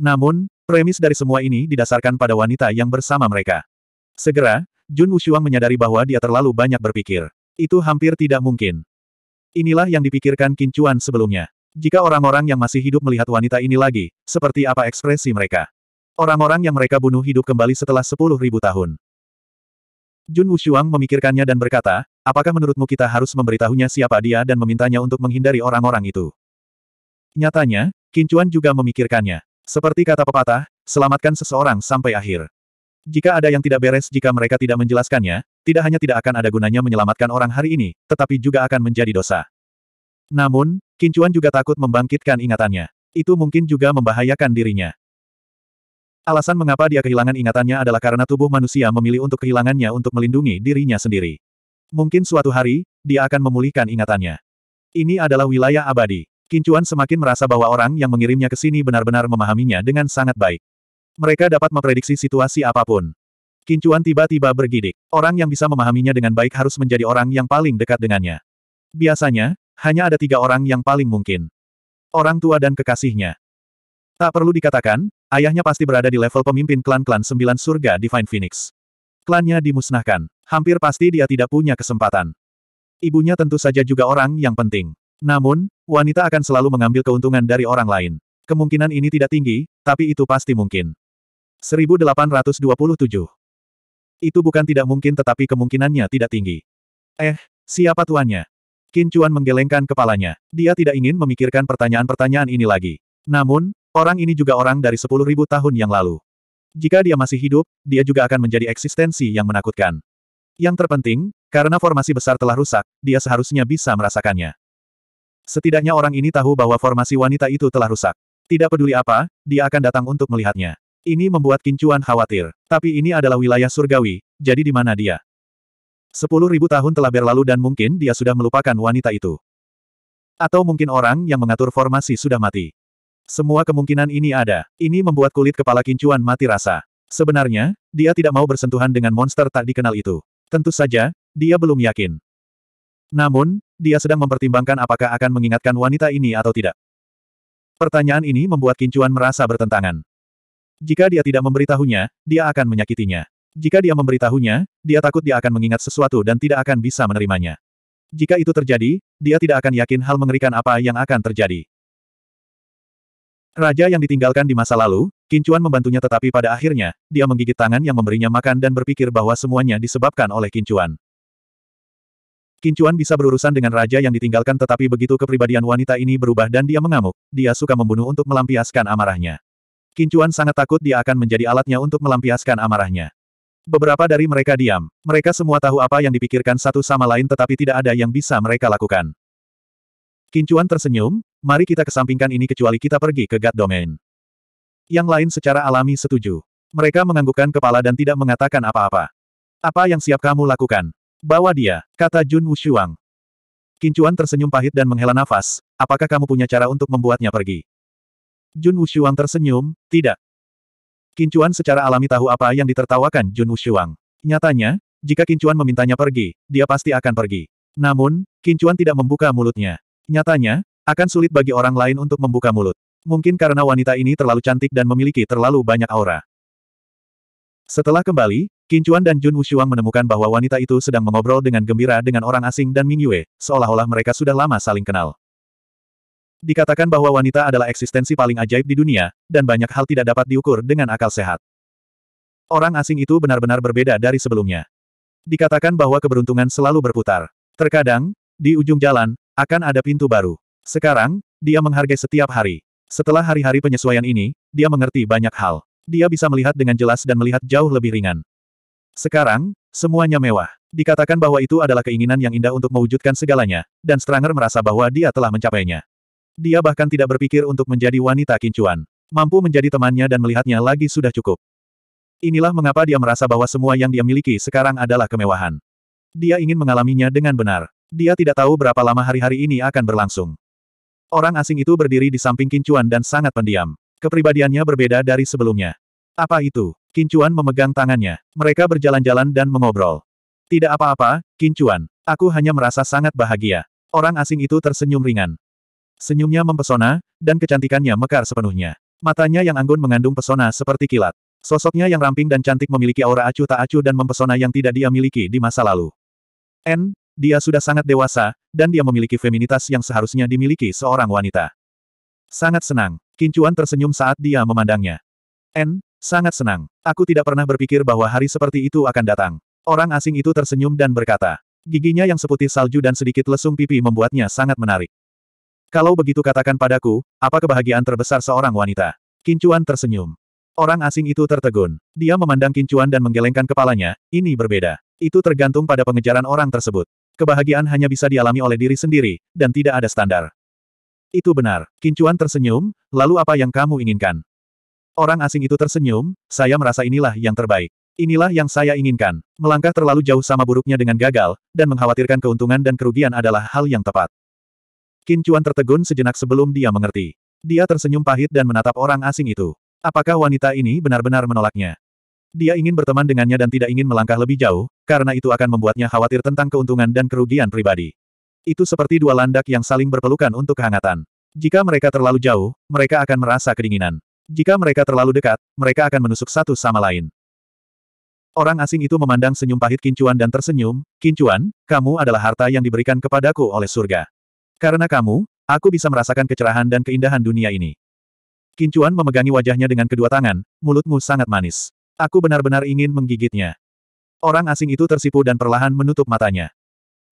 Namun, Premis dari semua ini didasarkan pada wanita yang bersama mereka. Segera, Jun Wushuang menyadari bahwa dia terlalu banyak berpikir. Itu hampir tidak mungkin. Inilah yang dipikirkan Kincuan sebelumnya. Jika orang-orang yang masih hidup melihat wanita ini lagi, seperti apa ekspresi mereka? Orang-orang yang mereka bunuh hidup kembali setelah sepuluh ribu tahun. Jun Wushuang memikirkannya dan berkata, apakah menurutmu kita harus memberitahunya siapa dia dan memintanya untuk menghindari orang-orang itu? Nyatanya, Kincuan juga memikirkannya. Seperti kata pepatah, selamatkan seseorang sampai akhir. Jika ada yang tidak beres jika mereka tidak menjelaskannya, tidak hanya tidak akan ada gunanya menyelamatkan orang hari ini, tetapi juga akan menjadi dosa. Namun, Kincuan juga takut membangkitkan ingatannya. Itu mungkin juga membahayakan dirinya. Alasan mengapa dia kehilangan ingatannya adalah karena tubuh manusia memilih untuk kehilangannya untuk melindungi dirinya sendiri. Mungkin suatu hari, dia akan memulihkan ingatannya. Ini adalah wilayah abadi. Kincuan semakin merasa bahwa orang yang mengirimnya ke sini benar-benar memahaminya dengan sangat baik. Mereka dapat memprediksi situasi apapun. Kincuan tiba-tiba bergidik. Orang yang bisa memahaminya dengan baik harus menjadi orang yang paling dekat dengannya. Biasanya, hanya ada tiga orang yang paling mungkin. Orang tua dan kekasihnya. Tak perlu dikatakan, ayahnya pasti berada di level pemimpin klan-klan sembilan surga Divine Phoenix. Klannya dimusnahkan. Hampir pasti dia tidak punya kesempatan. Ibunya tentu saja juga orang yang penting. Namun, wanita akan selalu mengambil keuntungan dari orang lain. Kemungkinan ini tidak tinggi, tapi itu pasti mungkin. 1827. Itu bukan tidak mungkin tetapi kemungkinannya tidak tinggi. Eh, siapa tuannya? Kincuan menggelengkan kepalanya. Dia tidak ingin memikirkan pertanyaan-pertanyaan ini lagi. Namun, orang ini juga orang dari 10.000 tahun yang lalu. Jika dia masih hidup, dia juga akan menjadi eksistensi yang menakutkan. Yang terpenting, karena formasi besar telah rusak, dia seharusnya bisa merasakannya. Setidaknya orang ini tahu bahwa formasi wanita itu telah rusak. Tidak peduli apa, dia akan datang untuk melihatnya. Ini membuat Kincuan khawatir. Tapi ini adalah wilayah surgawi, jadi di mana dia? Sepuluh ribu tahun telah berlalu dan mungkin dia sudah melupakan wanita itu. Atau mungkin orang yang mengatur formasi sudah mati. Semua kemungkinan ini ada. Ini membuat kulit kepala Kincuan mati rasa. Sebenarnya, dia tidak mau bersentuhan dengan monster tak dikenal itu. Tentu saja, dia belum yakin. Namun, dia sedang mempertimbangkan apakah akan mengingatkan wanita ini atau tidak. Pertanyaan ini membuat Kincuan merasa bertentangan. Jika dia tidak memberitahunya, dia akan menyakitinya. Jika dia memberitahunya, dia takut dia akan mengingat sesuatu dan tidak akan bisa menerimanya. Jika itu terjadi, dia tidak akan yakin hal mengerikan apa yang akan terjadi. Raja yang ditinggalkan di masa lalu, Kincuan membantunya tetapi pada akhirnya, dia menggigit tangan yang memberinya makan dan berpikir bahwa semuanya disebabkan oleh Kincuan. Kincuan bisa berurusan dengan raja yang ditinggalkan tetapi begitu kepribadian wanita ini berubah dan dia mengamuk, dia suka membunuh untuk melampiaskan amarahnya. Kincuan sangat takut dia akan menjadi alatnya untuk melampiaskan amarahnya. Beberapa dari mereka diam. Mereka semua tahu apa yang dipikirkan satu sama lain tetapi tidak ada yang bisa mereka lakukan. Kincuan tersenyum, mari kita kesampingkan ini kecuali kita pergi ke God Domain. Yang lain secara alami setuju. Mereka menganggukkan kepala dan tidak mengatakan apa-apa. Apa yang siap kamu lakukan? Bawa dia, kata Jun Wushuang. Kincuan tersenyum pahit dan menghela nafas, apakah kamu punya cara untuk membuatnya pergi? Jun Wushuang tersenyum, tidak. Kincuan secara alami tahu apa yang ditertawakan Jun Wushuang. Nyatanya, jika Kincuan memintanya pergi, dia pasti akan pergi. Namun, Kincuan tidak membuka mulutnya. Nyatanya, akan sulit bagi orang lain untuk membuka mulut. Mungkin karena wanita ini terlalu cantik dan memiliki terlalu banyak aura. Setelah kembali, Kincuan dan Jun Wushuang menemukan bahwa wanita itu sedang mengobrol dengan gembira dengan orang asing dan Ming Yue, seolah-olah mereka sudah lama saling kenal. Dikatakan bahwa wanita adalah eksistensi paling ajaib di dunia, dan banyak hal tidak dapat diukur dengan akal sehat. Orang asing itu benar-benar berbeda dari sebelumnya. Dikatakan bahwa keberuntungan selalu berputar. Terkadang, di ujung jalan, akan ada pintu baru. Sekarang, dia menghargai setiap hari. Setelah hari-hari penyesuaian ini, dia mengerti banyak hal. Dia bisa melihat dengan jelas dan melihat jauh lebih ringan. Sekarang, semuanya mewah. Dikatakan bahwa itu adalah keinginan yang indah untuk mewujudkan segalanya, dan Stranger merasa bahwa dia telah mencapainya. Dia bahkan tidak berpikir untuk menjadi wanita kincuan. Mampu menjadi temannya dan melihatnya lagi sudah cukup. Inilah mengapa dia merasa bahwa semua yang dia miliki sekarang adalah kemewahan. Dia ingin mengalaminya dengan benar. Dia tidak tahu berapa lama hari-hari ini akan berlangsung. Orang asing itu berdiri di samping kincuan dan sangat pendiam. Kepribadiannya berbeda dari sebelumnya. Apa itu? Kincuan memegang tangannya. Mereka berjalan-jalan dan mengobrol. Tidak apa-apa, Kincuan. Aku hanya merasa sangat bahagia. Orang asing itu tersenyum ringan. Senyumnya mempesona, dan kecantikannya mekar sepenuhnya. Matanya yang anggun mengandung pesona seperti kilat. Sosoknya yang ramping dan cantik memiliki aura acuh tak acuh dan mempesona yang tidak dia miliki di masa lalu. N, dia sudah sangat dewasa, dan dia memiliki feminitas yang seharusnya dimiliki seorang wanita. Sangat senang, Kincuan tersenyum saat dia memandangnya. N, Sangat senang. Aku tidak pernah berpikir bahwa hari seperti itu akan datang. Orang asing itu tersenyum dan berkata. Giginya yang seputih salju dan sedikit lesung pipi membuatnya sangat menarik. Kalau begitu katakan padaku, apa kebahagiaan terbesar seorang wanita? Kincuan tersenyum. Orang asing itu tertegun. Dia memandang Kincuan dan menggelengkan kepalanya, ini berbeda. Itu tergantung pada pengejaran orang tersebut. Kebahagiaan hanya bisa dialami oleh diri sendiri, dan tidak ada standar. Itu benar. Kincuan tersenyum, lalu apa yang kamu inginkan? Orang asing itu tersenyum, saya merasa inilah yang terbaik. Inilah yang saya inginkan. Melangkah terlalu jauh sama buruknya dengan gagal, dan mengkhawatirkan keuntungan dan kerugian adalah hal yang tepat. Qin Chuan tertegun sejenak sebelum dia mengerti. Dia tersenyum pahit dan menatap orang asing itu. Apakah wanita ini benar-benar menolaknya? Dia ingin berteman dengannya dan tidak ingin melangkah lebih jauh, karena itu akan membuatnya khawatir tentang keuntungan dan kerugian pribadi. Itu seperti dua landak yang saling berpelukan untuk kehangatan. Jika mereka terlalu jauh, mereka akan merasa kedinginan. Jika mereka terlalu dekat, mereka akan menusuk satu sama lain. Orang asing itu memandang senyum pahit Kincuan dan tersenyum, Kincuan, kamu adalah harta yang diberikan kepadaku oleh surga. Karena kamu, aku bisa merasakan kecerahan dan keindahan dunia ini. Kincuan memegangi wajahnya dengan kedua tangan, mulutmu sangat manis. Aku benar-benar ingin menggigitnya. Orang asing itu tersipu dan perlahan menutup matanya.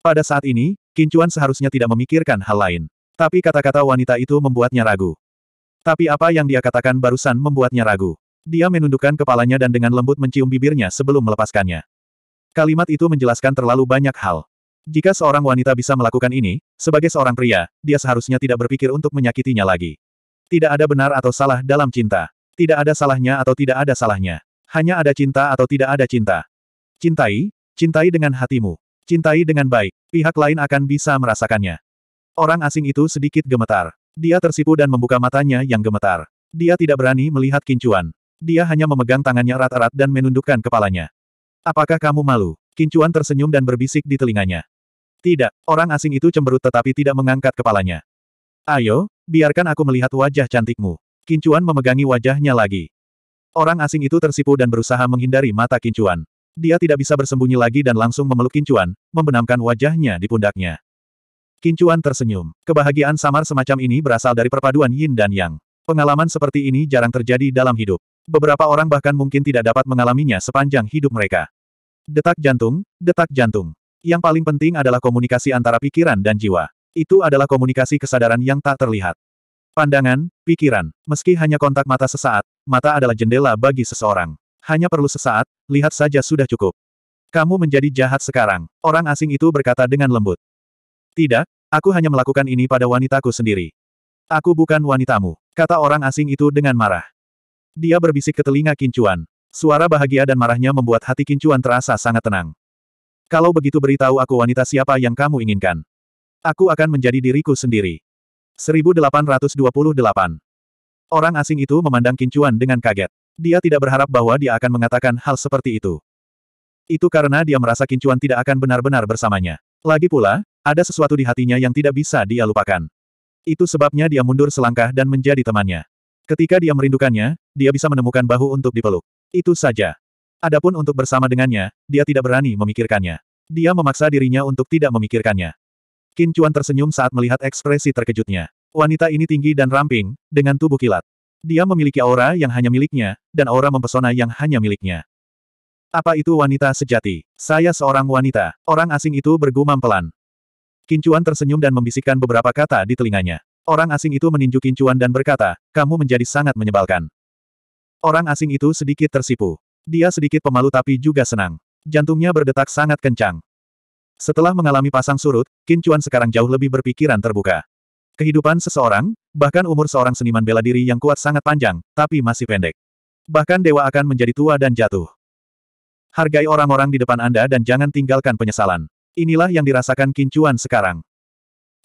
Pada saat ini, Kincuan seharusnya tidak memikirkan hal lain. Tapi kata-kata wanita itu membuatnya ragu. Tapi apa yang dia katakan barusan membuatnya ragu. Dia menundukkan kepalanya dan dengan lembut mencium bibirnya sebelum melepaskannya. Kalimat itu menjelaskan terlalu banyak hal. Jika seorang wanita bisa melakukan ini, sebagai seorang pria, dia seharusnya tidak berpikir untuk menyakitinya lagi. Tidak ada benar atau salah dalam cinta. Tidak ada salahnya atau tidak ada salahnya. Hanya ada cinta atau tidak ada cinta. Cintai, cintai dengan hatimu. Cintai dengan baik, pihak lain akan bisa merasakannya. Orang asing itu sedikit gemetar. Dia tersipu dan membuka matanya yang gemetar. Dia tidak berani melihat Kincuan. Dia hanya memegang tangannya erat-erat dan menundukkan kepalanya. Apakah kamu malu? Kincuan tersenyum dan berbisik di telinganya. Tidak, orang asing itu cemberut tetapi tidak mengangkat kepalanya. Ayo, biarkan aku melihat wajah cantikmu. Kincuan memegangi wajahnya lagi. Orang asing itu tersipu dan berusaha menghindari mata Kincuan. Dia tidak bisa bersembunyi lagi dan langsung memeluk Kincuan, membenamkan wajahnya di pundaknya. Kincuan tersenyum. Kebahagiaan samar semacam ini berasal dari perpaduan yin dan yang. Pengalaman seperti ini jarang terjadi dalam hidup. Beberapa orang bahkan mungkin tidak dapat mengalaminya sepanjang hidup mereka. Detak jantung, detak jantung. Yang paling penting adalah komunikasi antara pikiran dan jiwa. Itu adalah komunikasi kesadaran yang tak terlihat. Pandangan, pikiran, meski hanya kontak mata sesaat, mata adalah jendela bagi seseorang. Hanya perlu sesaat, lihat saja sudah cukup. Kamu menjadi jahat sekarang, orang asing itu berkata dengan lembut. Tidak, aku hanya melakukan ini pada wanitaku sendiri. Aku bukan wanitamu, kata orang asing itu dengan marah. Dia berbisik ke telinga Kincuan. Suara bahagia dan marahnya membuat hati Kincuan terasa sangat tenang. Kalau begitu beritahu aku wanita siapa yang kamu inginkan. Aku akan menjadi diriku sendiri. 1828 Orang asing itu memandang Kincuan dengan kaget. Dia tidak berharap bahwa dia akan mengatakan hal seperti itu. Itu karena dia merasa Kincuan tidak akan benar-benar bersamanya. Lagi pula, ada sesuatu di hatinya yang tidak bisa dia lupakan. Itu sebabnya dia mundur selangkah dan menjadi temannya. Ketika dia merindukannya, dia bisa menemukan bahu untuk dipeluk. Itu saja. Adapun untuk bersama dengannya, dia tidak berani memikirkannya. Dia memaksa dirinya untuk tidak memikirkannya. Qin Chuan tersenyum saat melihat ekspresi terkejutnya. Wanita ini tinggi dan ramping, dengan tubuh kilat. Dia memiliki aura yang hanya miliknya, dan aura mempesona yang hanya miliknya. Apa itu wanita sejati? Saya seorang wanita. Orang asing itu bergumam pelan. Kincuan tersenyum dan membisikkan beberapa kata di telinganya. Orang asing itu meninju Kincuan dan berkata, kamu menjadi sangat menyebalkan. Orang asing itu sedikit tersipu. Dia sedikit pemalu tapi juga senang. Jantungnya berdetak sangat kencang. Setelah mengalami pasang surut, Kincuan sekarang jauh lebih berpikiran terbuka. Kehidupan seseorang, bahkan umur seorang seniman bela diri yang kuat sangat panjang, tapi masih pendek. Bahkan dewa akan menjadi tua dan jatuh. Hargai orang-orang di depan Anda dan jangan tinggalkan penyesalan. Inilah yang dirasakan Kincuan sekarang.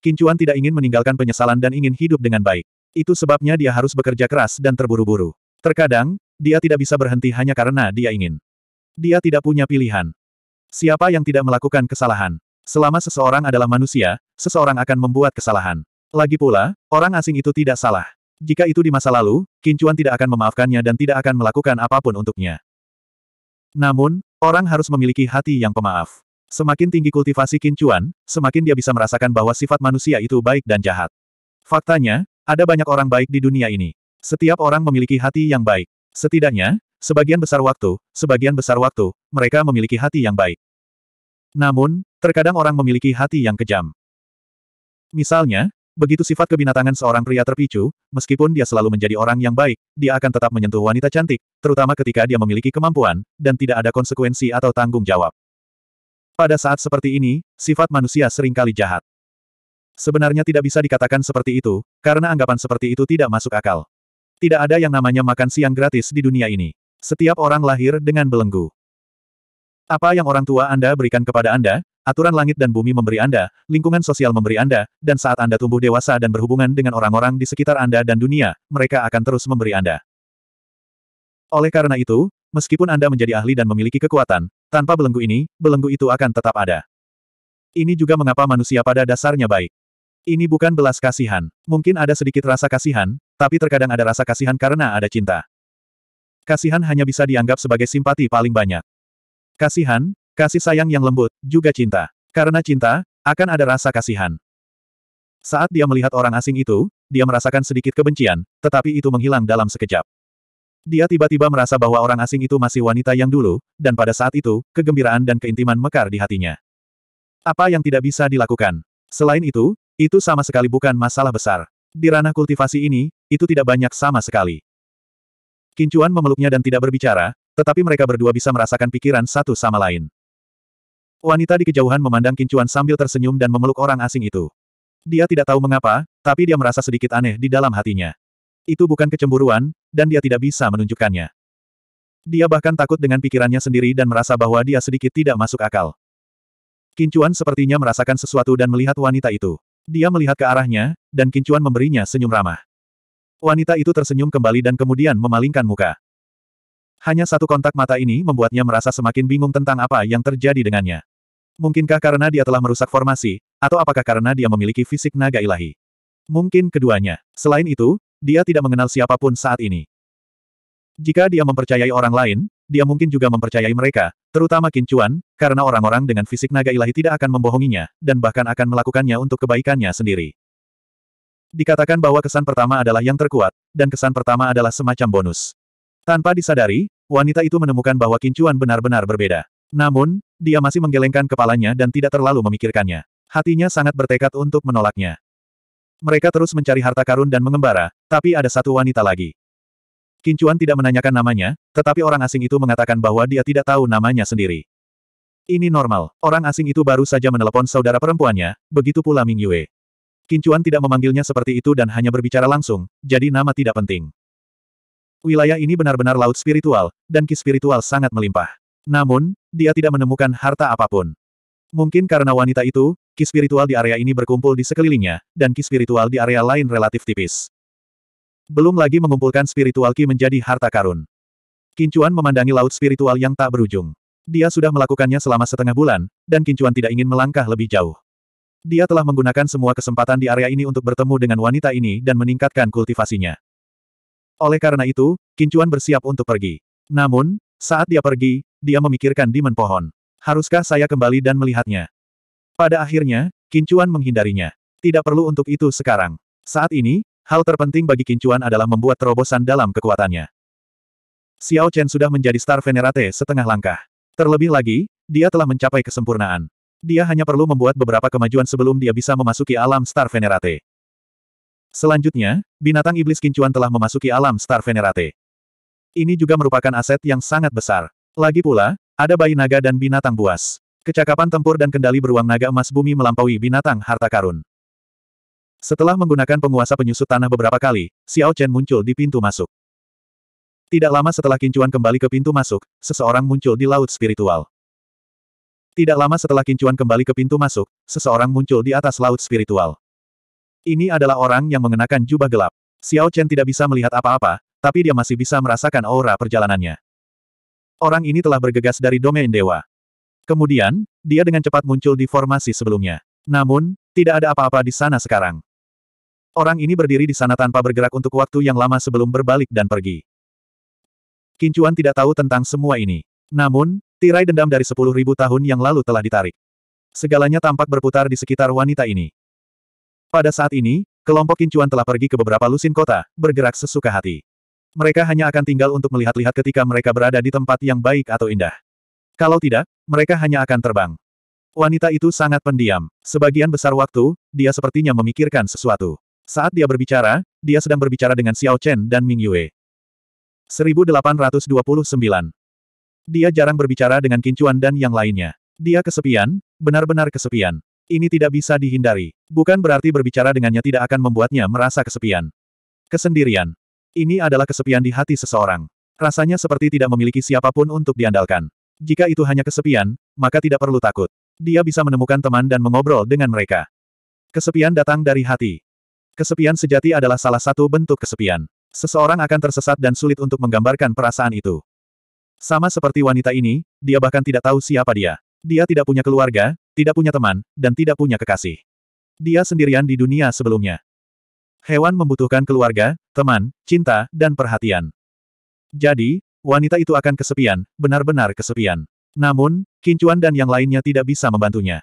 Kincuan tidak ingin meninggalkan penyesalan dan ingin hidup dengan baik. Itu sebabnya dia harus bekerja keras dan terburu-buru. Terkadang, dia tidak bisa berhenti hanya karena dia ingin. Dia tidak punya pilihan. Siapa yang tidak melakukan kesalahan? Selama seseorang adalah manusia, seseorang akan membuat kesalahan. Lagi pula, orang asing itu tidak salah. Jika itu di masa lalu, Kincuan tidak akan memaafkannya dan tidak akan melakukan apapun untuknya. Namun, orang harus memiliki hati yang pemaaf. Semakin tinggi kultivasi kincuan, semakin dia bisa merasakan bahwa sifat manusia itu baik dan jahat. Faktanya, ada banyak orang baik di dunia ini. Setiap orang memiliki hati yang baik. Setidaknya, sebagian besar waktu, sebagian besar waktu, mereka memiliki hati yang baik. Namun, terkadang orang memiliki hati yang kejam. Misalnya, begitu sifat kebinatangan seorang pria terpicu, meskipun dia selalu menjadi orang yang baik, dia akan tetap menyentuh wanita cantik, terutama ketika dia memiliki kemampuan, dan tidak ada konsekuensi atau tanggung jawab. Pada saat seperti ini, sifat manusia seringkali jahat. Sebenarnya tidak bisa dikatakan seperti itu, karena anggapan seperti itu tidak masuk akal. Tidak ada yang namanya makan siang gratis di dunia ini. Setiap orang lahir dengan belenggu. Apa yang orang tua Anda berikan kepada Anda, aturan langit dan bumi memberi Anda, lingkungan sosial memberi Anda, dan saat Anda tumbuh dewasa dan berhubungan dengan orang-orang di sekitar Anda dan dunia, mereka akan terus memberi Anda. Oleh karena itu, Meskipun Anda menjadi ahli dan memiliki kekuatan, tanpa belenggu ini, belenggu itu akan tetap ada. Ini juga mengapa manusia pada dasarnya baik. Ini bukan belas kasihan. Mungkin ada sedikit rasa kasihan, tapi terkadang ada rasa kasihan karena ada cinta. Kasihan hanya bisa dianggap sebagai simpati paling banyak. Kasihan, kasih sayang yang lembut, juga cinta. Karena cinta, akan ada rasa kasihan. Saat dia melihat orang asing itu, dia merasakan sedikit kebencian, tetapi itu menghilang dalam sekejap. Dia tiba-tiba merasa bahwa orang asing itu masih wanita yang dulu, dan pada saat itu, kegembiraan dan keintiman mekar di hatinya. Apa yang tidak bisa dilakukan? Selain itu, itu sama sekali bukan masalah besar. Di ranah kultivasi ini, itu tidak banyak sama sekali. Kincuan memeluknya dan tidak berbicara, tetapi mereka berdua bisa merasakan pikiran satu sama lain. Wanita di kejauhan memandang Kincuan sambil tersenyum dan memeluk orang asing itu. Dia tidak tahu mengapa, tapi dia merasa sedikit aneh di dalam hatinya. Itu bukan kecemburuan, dan dia tidak bisa menunjukkannya. Dia bahkan takut dengan pikirannya sendiri dan merasa bahwa dia sedikit tidak masuk akal. Kincuan sepertinya merasakan sesuatu dan melihat wanita itu. Dia melihat ke arahnya, dan Kincuan memberinya senyum ramah. Wanita itu tersenyum kembali dan kemudian memalingkan muka. Hanya satu kontak mata ini membuatnya merasa semakin bingung tentang apa yang terjadi dengannya. Mungkinkah karena dia telah merusak formasi, atau apakah karena dia memiliki fisik naga ilahi? Mungkin keduanya. Selain itu, dia tidak mengenal siapapun saat ini. Jika dia mempercayai orang lain, dia mungkin juga mempercayai mereka, terutama Kincuan, karena orang-orang dengan fisik naga ilahi tidak akan membohonginya, dan bahkan akan melakukannya untuk kebaikannya sendiri. Dikatakan bahwa kesan pertama adalah yang terkuat, dan kesan pertama adalah semacam bonus. Tanpa disadari, wanita itu menemukan bahwa Kincuan benar-benar berbeda. Namun, dia masih menggelengkan kepalanya dan tidak terlalu memikirkannya. Hatinya sangat bertekad untuk menolaknya. Mereka terus mencari harta karun dan mengembara, tapi ada satu wanita lagi. Kincuan tidak menanyakan namanya, tetapi orang asing itu mengatakan bahwa dia tidak tahu namanya sendiri. Ini normal, orang asing itu baru saja menelepon saudara perempuannya, begitu pula Ming Yue. Kincuan tidak memanggilnya seperti itu dan hanya berbicara langsung, jadi nama tidak penting. Wilayah ini benar-benar laut spiritual, dan ki spiritual sangat melimpah. Namun, dia tidak menemukan harta apapun. Mungkin karena wanita itu, ki spiritual di area ini berkumpul di sekelilingnya, dan ki spiritual di area lain relatif tipis. Belum lagi mengumpulkan spiritual ki menjadi harta karun. Kincuan memandangi laut spiritual yang tak berujung. Dia sudah melakukannya selama setengah bulan, dan Kincuan tidak ingin melangkah lebih jauh. Dia telah menggunakan semua kesempatan di area ini untuk bertemu dengan wanita ini dan meningkatkan kultivasinya. Oleh karena itu, Kincuan bersiap untuk pergi. Namun, saat dia pergi, dia memikirkan Dimen Pohon. Haruskah saya kembali dan melihatnya? Pada akhirnya, Kincuan menghindarinya. Tidak perlu untuk itu sekarang. Saat ini, hal terpenting bagi Kincuan adalah membuat terobosan dalam kekuatannya. Xiao Chen sudah menjadi Star Venerate setengah langkah. Terlebih lagi, dia telah mencapai kesempurnaan. Dia hanya perlu membuat beberapa kemajuan sebelum dia bisa memasuki alam Star Venerate. Selanjutnya, binatang iblis Kincuan telah memasuki alam Star Venerate. Ini juga merupakan aset yang sangat besar. Lagi pula, ada bayi naga dan binatang buas. Kecakapan tempur dan kendali beruang naga emas bumi melampaui binatang harta karun. Setelah menggunakan penguasa penyusut tanah beberapa kali, Xiao Chen muncul di pintu masuk. Tidak lama setelah Kincuan kembali ke pintu masuk, seseorang muncul di laut spiritual. Tidak lama setelah Kincuan kembali ke pintu masuk, seseorang muncul di atas laut spiritual. Ini adalah orang yang mengenakan jubah gelap. Xiao Chen tidak bisa melihat apa-apa, tapi dia masih bisa merasakan aura perjalanannya orang ini telah bergegas dari domain dewa. Kemudian, dia dengan cepat muncul di formasi sebelumnya. Namun, tidak ada apa-apa di sana sekarang. Orang ini berdiri di sana tanpa bergerak untuk waktu yang lama sebelum berbalik dan pergi. Kincuan tidak tahu tentang semua ini. Namun, tirai dendam dari sepuluh ribu tahun yang lalu telah ditarik. Segalanya tampak berputar di sekitar wanita ini. Pada saat ini, kelompok Kincuan telah pergi ke beberapa lusin kota, bergerak sesuka hati. Mereka hanya akan tinggal untuk melihat-lihat ketika mereka berada di tempat yang baik atau indah. Kalau tidak, mereka hanya akan terbang. Wanita itu sangat pendiam. Sebagian besar waktu, dia sepertinya memikirkan sesuatu. Saat dia berbicara, dia sedang berbicara dengan Xiao Chen dan Ming Yue. 1829. Dia jarang berbicara dengan Qin Kincuan dan yang lainnya. Dia kesepian, benar-benar kesepian. Ini tidak bisa dihindari. Bukan berarti berbicara dengannya tidak akan membuatnya merasa kesepian. Kesendirian. Ini adalah kesepian di hati seseorang. Rasanya seperti tidak memiliki siapapun untuk diandalkan. Jika itu hanya kesepian, maka tidak perlu takut. Dia bisa menemukan teman dan mengobrol dengan mereka. Kesepian datang dari hati. Kesepian sejati adalah salah satu bentuk kesepian. Seseorang akan tersesat dan sulit untuk menggambarkan perasaan itu. Sama seperti wanita ini, dia bahkan tidak tahu siapa dia. Dia tidak punya keluarga, tidak punya teman, dan tidak punya kekasih. Dia sendirian di dunia sebelumnya. Hewan membutuhkan keluarga, teman, cinta, dan perhatian. Jadi, wanita itu akan kesepian, benar-benar kesepian. Namun, Kincuan dan yang lainnya tidak bisa membantunya.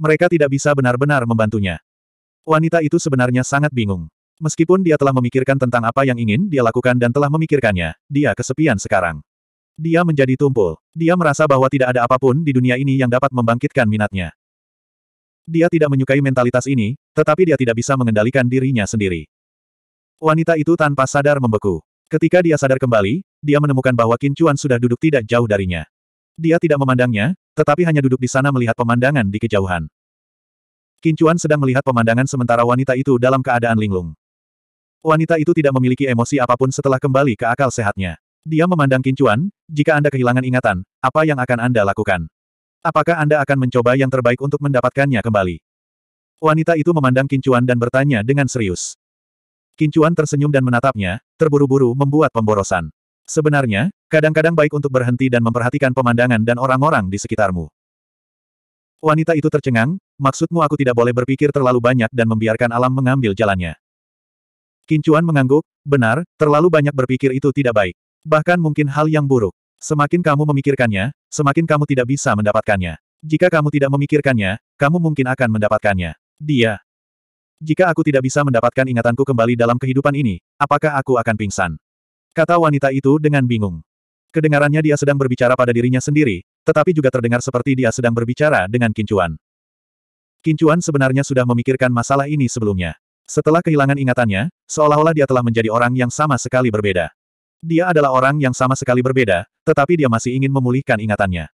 Mereka tidak bisa benar-benar membantunya. Wanita itu sebenarnya sangat bingung. Meskipun dia telah memikirkan tentang apa yang ingin dia lakukan dan telah memikirkannya, dia kesepian sekarang. Dia menjadi tumpul. Dia merasa bahwa tidak ada apapun di dunia ini yang dapat membangkitkan minatnya. Dia tidak menyukai mentalitas ini, tetapi dia tidak bisa mengendalikan dirinya sendiri. Wanita itu tanpa sadar membeku. Ketika dia sadar kembali, dia menemukan bahwa Kincuan sudah duduk tidak jauh darinya. Dia tidak memandangnya, tetapi hanya duduk di sana melihat pemandangan di kejauhan. Kincuan sedang melihat pemandangan sementara wanita itu dalam keadaan linglung. Wanita itu tidak memiliki emosi apapun setelah kembali ke akal sehatnya. Dia memandang Kincuan, jika Anda kehilangan ingatan, apa yang akan Anda lakukan? Apakah Anda akan mencoba yang terbaik untuk mendapatkannya kembali? Wanita itu memandang Kincuan dan bertanya dengan serius. Kincuan tersenyum dan menatapnya, terburu-buru membuat pemborosan. Sebenarnya, kadang-kadang baik untuk berhenti dan memperhatikan pemandangan dan orang-orang di sekitarmu. Wanita itu tercengang, maksudmu aku tidak boleh berpikir terlalu banyak dan membiarkan alam mengambil jalannya. Kincuan mengangguk, benar, terlalu banyak berpikir itu tidak baik. Bahkan mungkin hal yang buruk. Semakin kamu memikirkannya, semakin kamu tidak bisa mendapatkannya. Jika kamu tidak memikirkannya, kamu mungkin akan mendapatkannya. Dia. Jika aku tidak bisa mendapatkan ingatanku kembali dalam kehidupan ini, apakah aku akan pingsan? Kata wanita itu dengan bingung. Kedengarannya dia sedang berbicara pada dirinya sendiri, tetapi juga terdengar seperti dia sedang berbicara dengan Kincuan. Kincuan sebenarnya sudah memikirkan masalah ini sebelumnya. Setelah kehilangan ingatannya, seolah-olah dia telah menjadi orang yang sama sekali berbeda. Dia adalah orang yang sama sekali berbeda, tetapi dia masih ingin memulihkan ingatannya.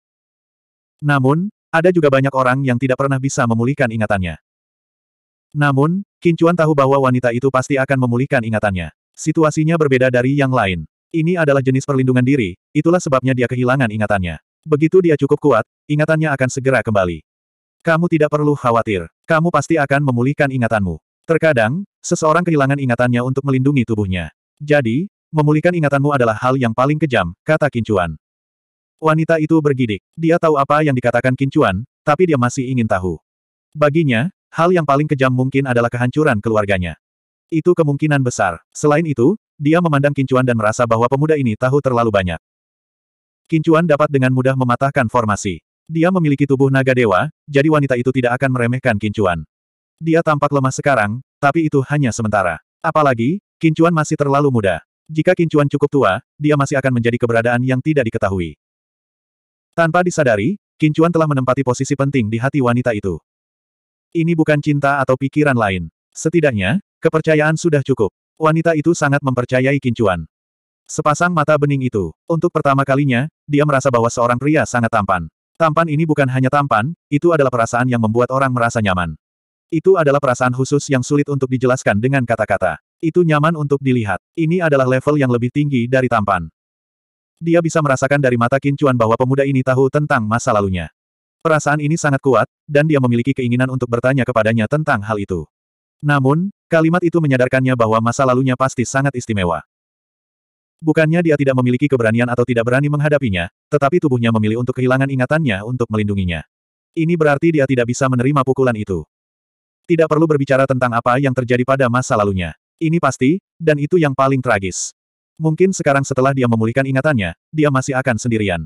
Namun, ada juga banyak orang yang tidak pernah bisa memulihkan ingatannya. Namun, Kincuan tahu bahwa wanita itu pasti akan memulihkan ingatannya. Situasinya berbeda dari yang lain. Ini adalah jenis perlindungan diri, itulah sebabnya dia kehilangan ingatannya. Begitu dia cukup kuat, ingatannya akan segera kembali. Kamu tidak perlu khawatir. Kamu pasti akan memulihkan ingatanmu. Terkadang, seseorang kehilangan ingatannya untuk melindungi tubuhnya. Jadi, memulihkan ingatanmu adalah hal yang paling kejam, kata Kincuan. Wanita itu bergidik. Dia tahu apa yang dikatakan Kincuan, tapi dia masih ingin tahu. Baginya, Hal yang paling kejam mungkin adalah kehancuran keluarganya. Itu kemungkinan besar. Selain itu, dia memandang Kincuan dan merasa bahwa pemuda ini tahu terlalu banyak. Kincuan dapat dengan mudah mematahkan formasi. Dia memiliki tubuh naga dewa, jadi wanita itu tidak akan meremehkan Kincuan. Dia tampak lemah sekarang, tapi itu hanya sementara. Apalagi, Kincuan masih terlalu muda. Jika Kincuan cukup tua, dia masih akan menjadi keberadaan yang tidak diketahui. Tanpa disadari, Kincuan telah menempati posisi penting di hati wanita itu. Ini bukan cinta atau pikiran lain. Setidaknya, kepercayaan sudah cukup. Wanita itu sangat mempercayai kincuan. Sepasang mata bening itu. Untuk pertama kalinya, dia merasa bahwa seorang pria sangat tampan. Tampan ini bukan hanya tampan, itu adalah perasaan yang membuat orang merasa nyaman. Itu adalah perasaan khusus yang sulit untuk dijelaskan dengan kata-kata. Itu nyaman untuk dilihat. Ini adalah level yang lebih tinggi dari tampan. Dia bisa merasakan dari mata kincuan bahwa pemuda ini tahu tentang masa lalunya. Perasaan ini sangat kuat, dan dia memiliki keinginan untuk bertanya kepadanya tentang hal itu. Namun, kalimat itu menyadarkannya bahwa masa lalunya pasti sangat istimewa. Bukannya dia tidak memiliki keberanian atau tidak berani menghadapinya, tetapi tubuhnya memilih untuk kehilangan ingatannya untuk melindunginya. Ini berarti dia tidak bisa menerima pukulan itu. Tidak perlu berbicara tentang apa yang terjadi pada masa lalunya. Ini pasti, dan itu yang paling tragis. Mungkin sekarang setelah dia memulihkan ingatannya, dia masih akan sendirian.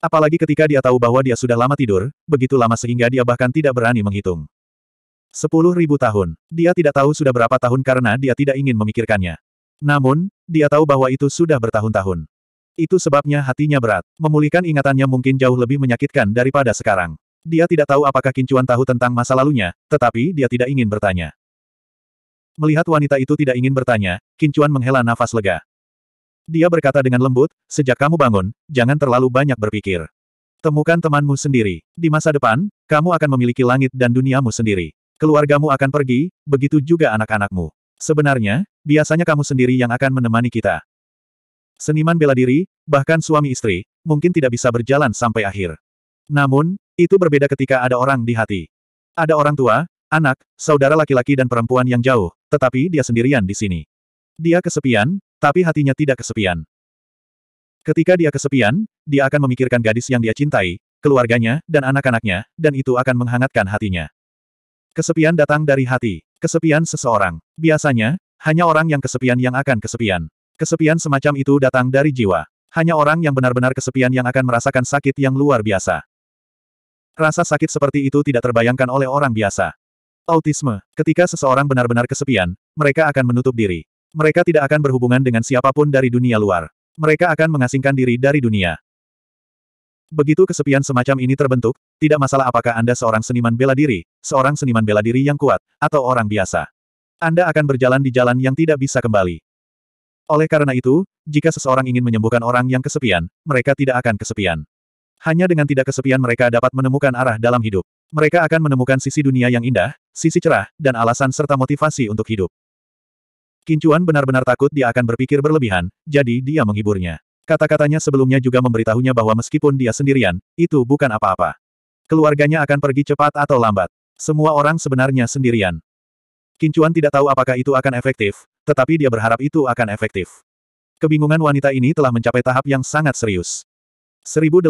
Apalagi ketika dia tahu bahwa dia sudah lama tidur, begitu lama sehingga dia bahkan tidak berani menghitung. Sepuluh ribu tahun. Dia tidak tahu sudah berapa tahun karena dia tidak ingin memikirkannya. Namun, dia tahu bahwa itu sudah bertahun-tahun. Itu sebabnya hatinya berat. Memulihkan ingatannya mungkin jauh lebih menyakitkan daripada sekarang. Dia tidak tahu apakah Kincuan tahu tentang masa lalunya, tetapi dia tidak ingin bertanya. Melihat wanita itu tidak ingin bertanya, Kincuan menghela nafas lega. Dia berkata dengan lembut, sejak kamu bangun, jangan terlalu banyak berpikir. Temukan temanmu sendiri. Di masa depan, kamu akan memiliki langit dan duniamu sendiri. Keluargamu akan pergi, begitu juga anak-anakmu. Sebenarnya, biasanya kamu sendiri yang akan menemani kita. Seniman bela diri, bahkan suami istri, mungkin tidak bisa berjalan sampai akhir. Namun, itu berbeda ketika ada orang di hati. Ada orang tua, anak, saudara laki-laki dan perempuan yang jauh, tetapi dia sendirian di sini. Dia kesepian, tapi hatinya tidak kesepian. Ketika dia kesepian, dia akan memikirkan gadis yang dia cintai, keluarganya, dan anak-anaknya, dan itu akan menghangatkan hatinya. Kesepian datang dari hati. Kesepian seseorang. Biasanya, hanya orang yang kesepian yang akan kesepian. Kesepian semacam itu datang dari jiwa. Hanya orang yang benar-benar kesepian yang akan merasakan sakit yang luar biasa. Rasa sakit seperti itu tidak terbayangkan oleh orang biasa. Autisme. Ketika seseorang benar-benar kesepian, mereka akan menutup diri. Mereka tidak akan berhubungan dengan siapapun dari dunia luar. Mereka akan mengasingkan diri dari dunia. Begitu kesepian semacam ini terbentuk, tidak masalah apakah Anda seorang seniman bela diri, seorang seniman bela diri yang kuat, atau orang biasa. Anda akan berjalan di jalan yang tidak bisa kembali. Oleh karena itu, jika seseorang ingin menyembuhkan orang yang kesepian, mereka tidak akan kesepian. Hanya dengan tidak kesepian mereka dapat menemukan arah dalam hidup. Mereka akan menemukan sisi dunia yang indah, sisi cerah, dan alasan serta motivasi untuk hidup. Kincuan benar-benar takut dia akan berpikir berlebihan, jadi dia menghiburnya. Kata-katanya sebelumnya juga memberitahunya bahwa meskipun dia sendirian, itu bukan apa-apa. Keluarganya akan pergi cepat atau lambat. Semua orang sebenarnya sendirian. Kincuan tidak tahu apakah itu akan efektif, tetapi dia berharap itu akan efektif. Kebingungan wanita ini telah mencapai tahap yang sangat serius. 1830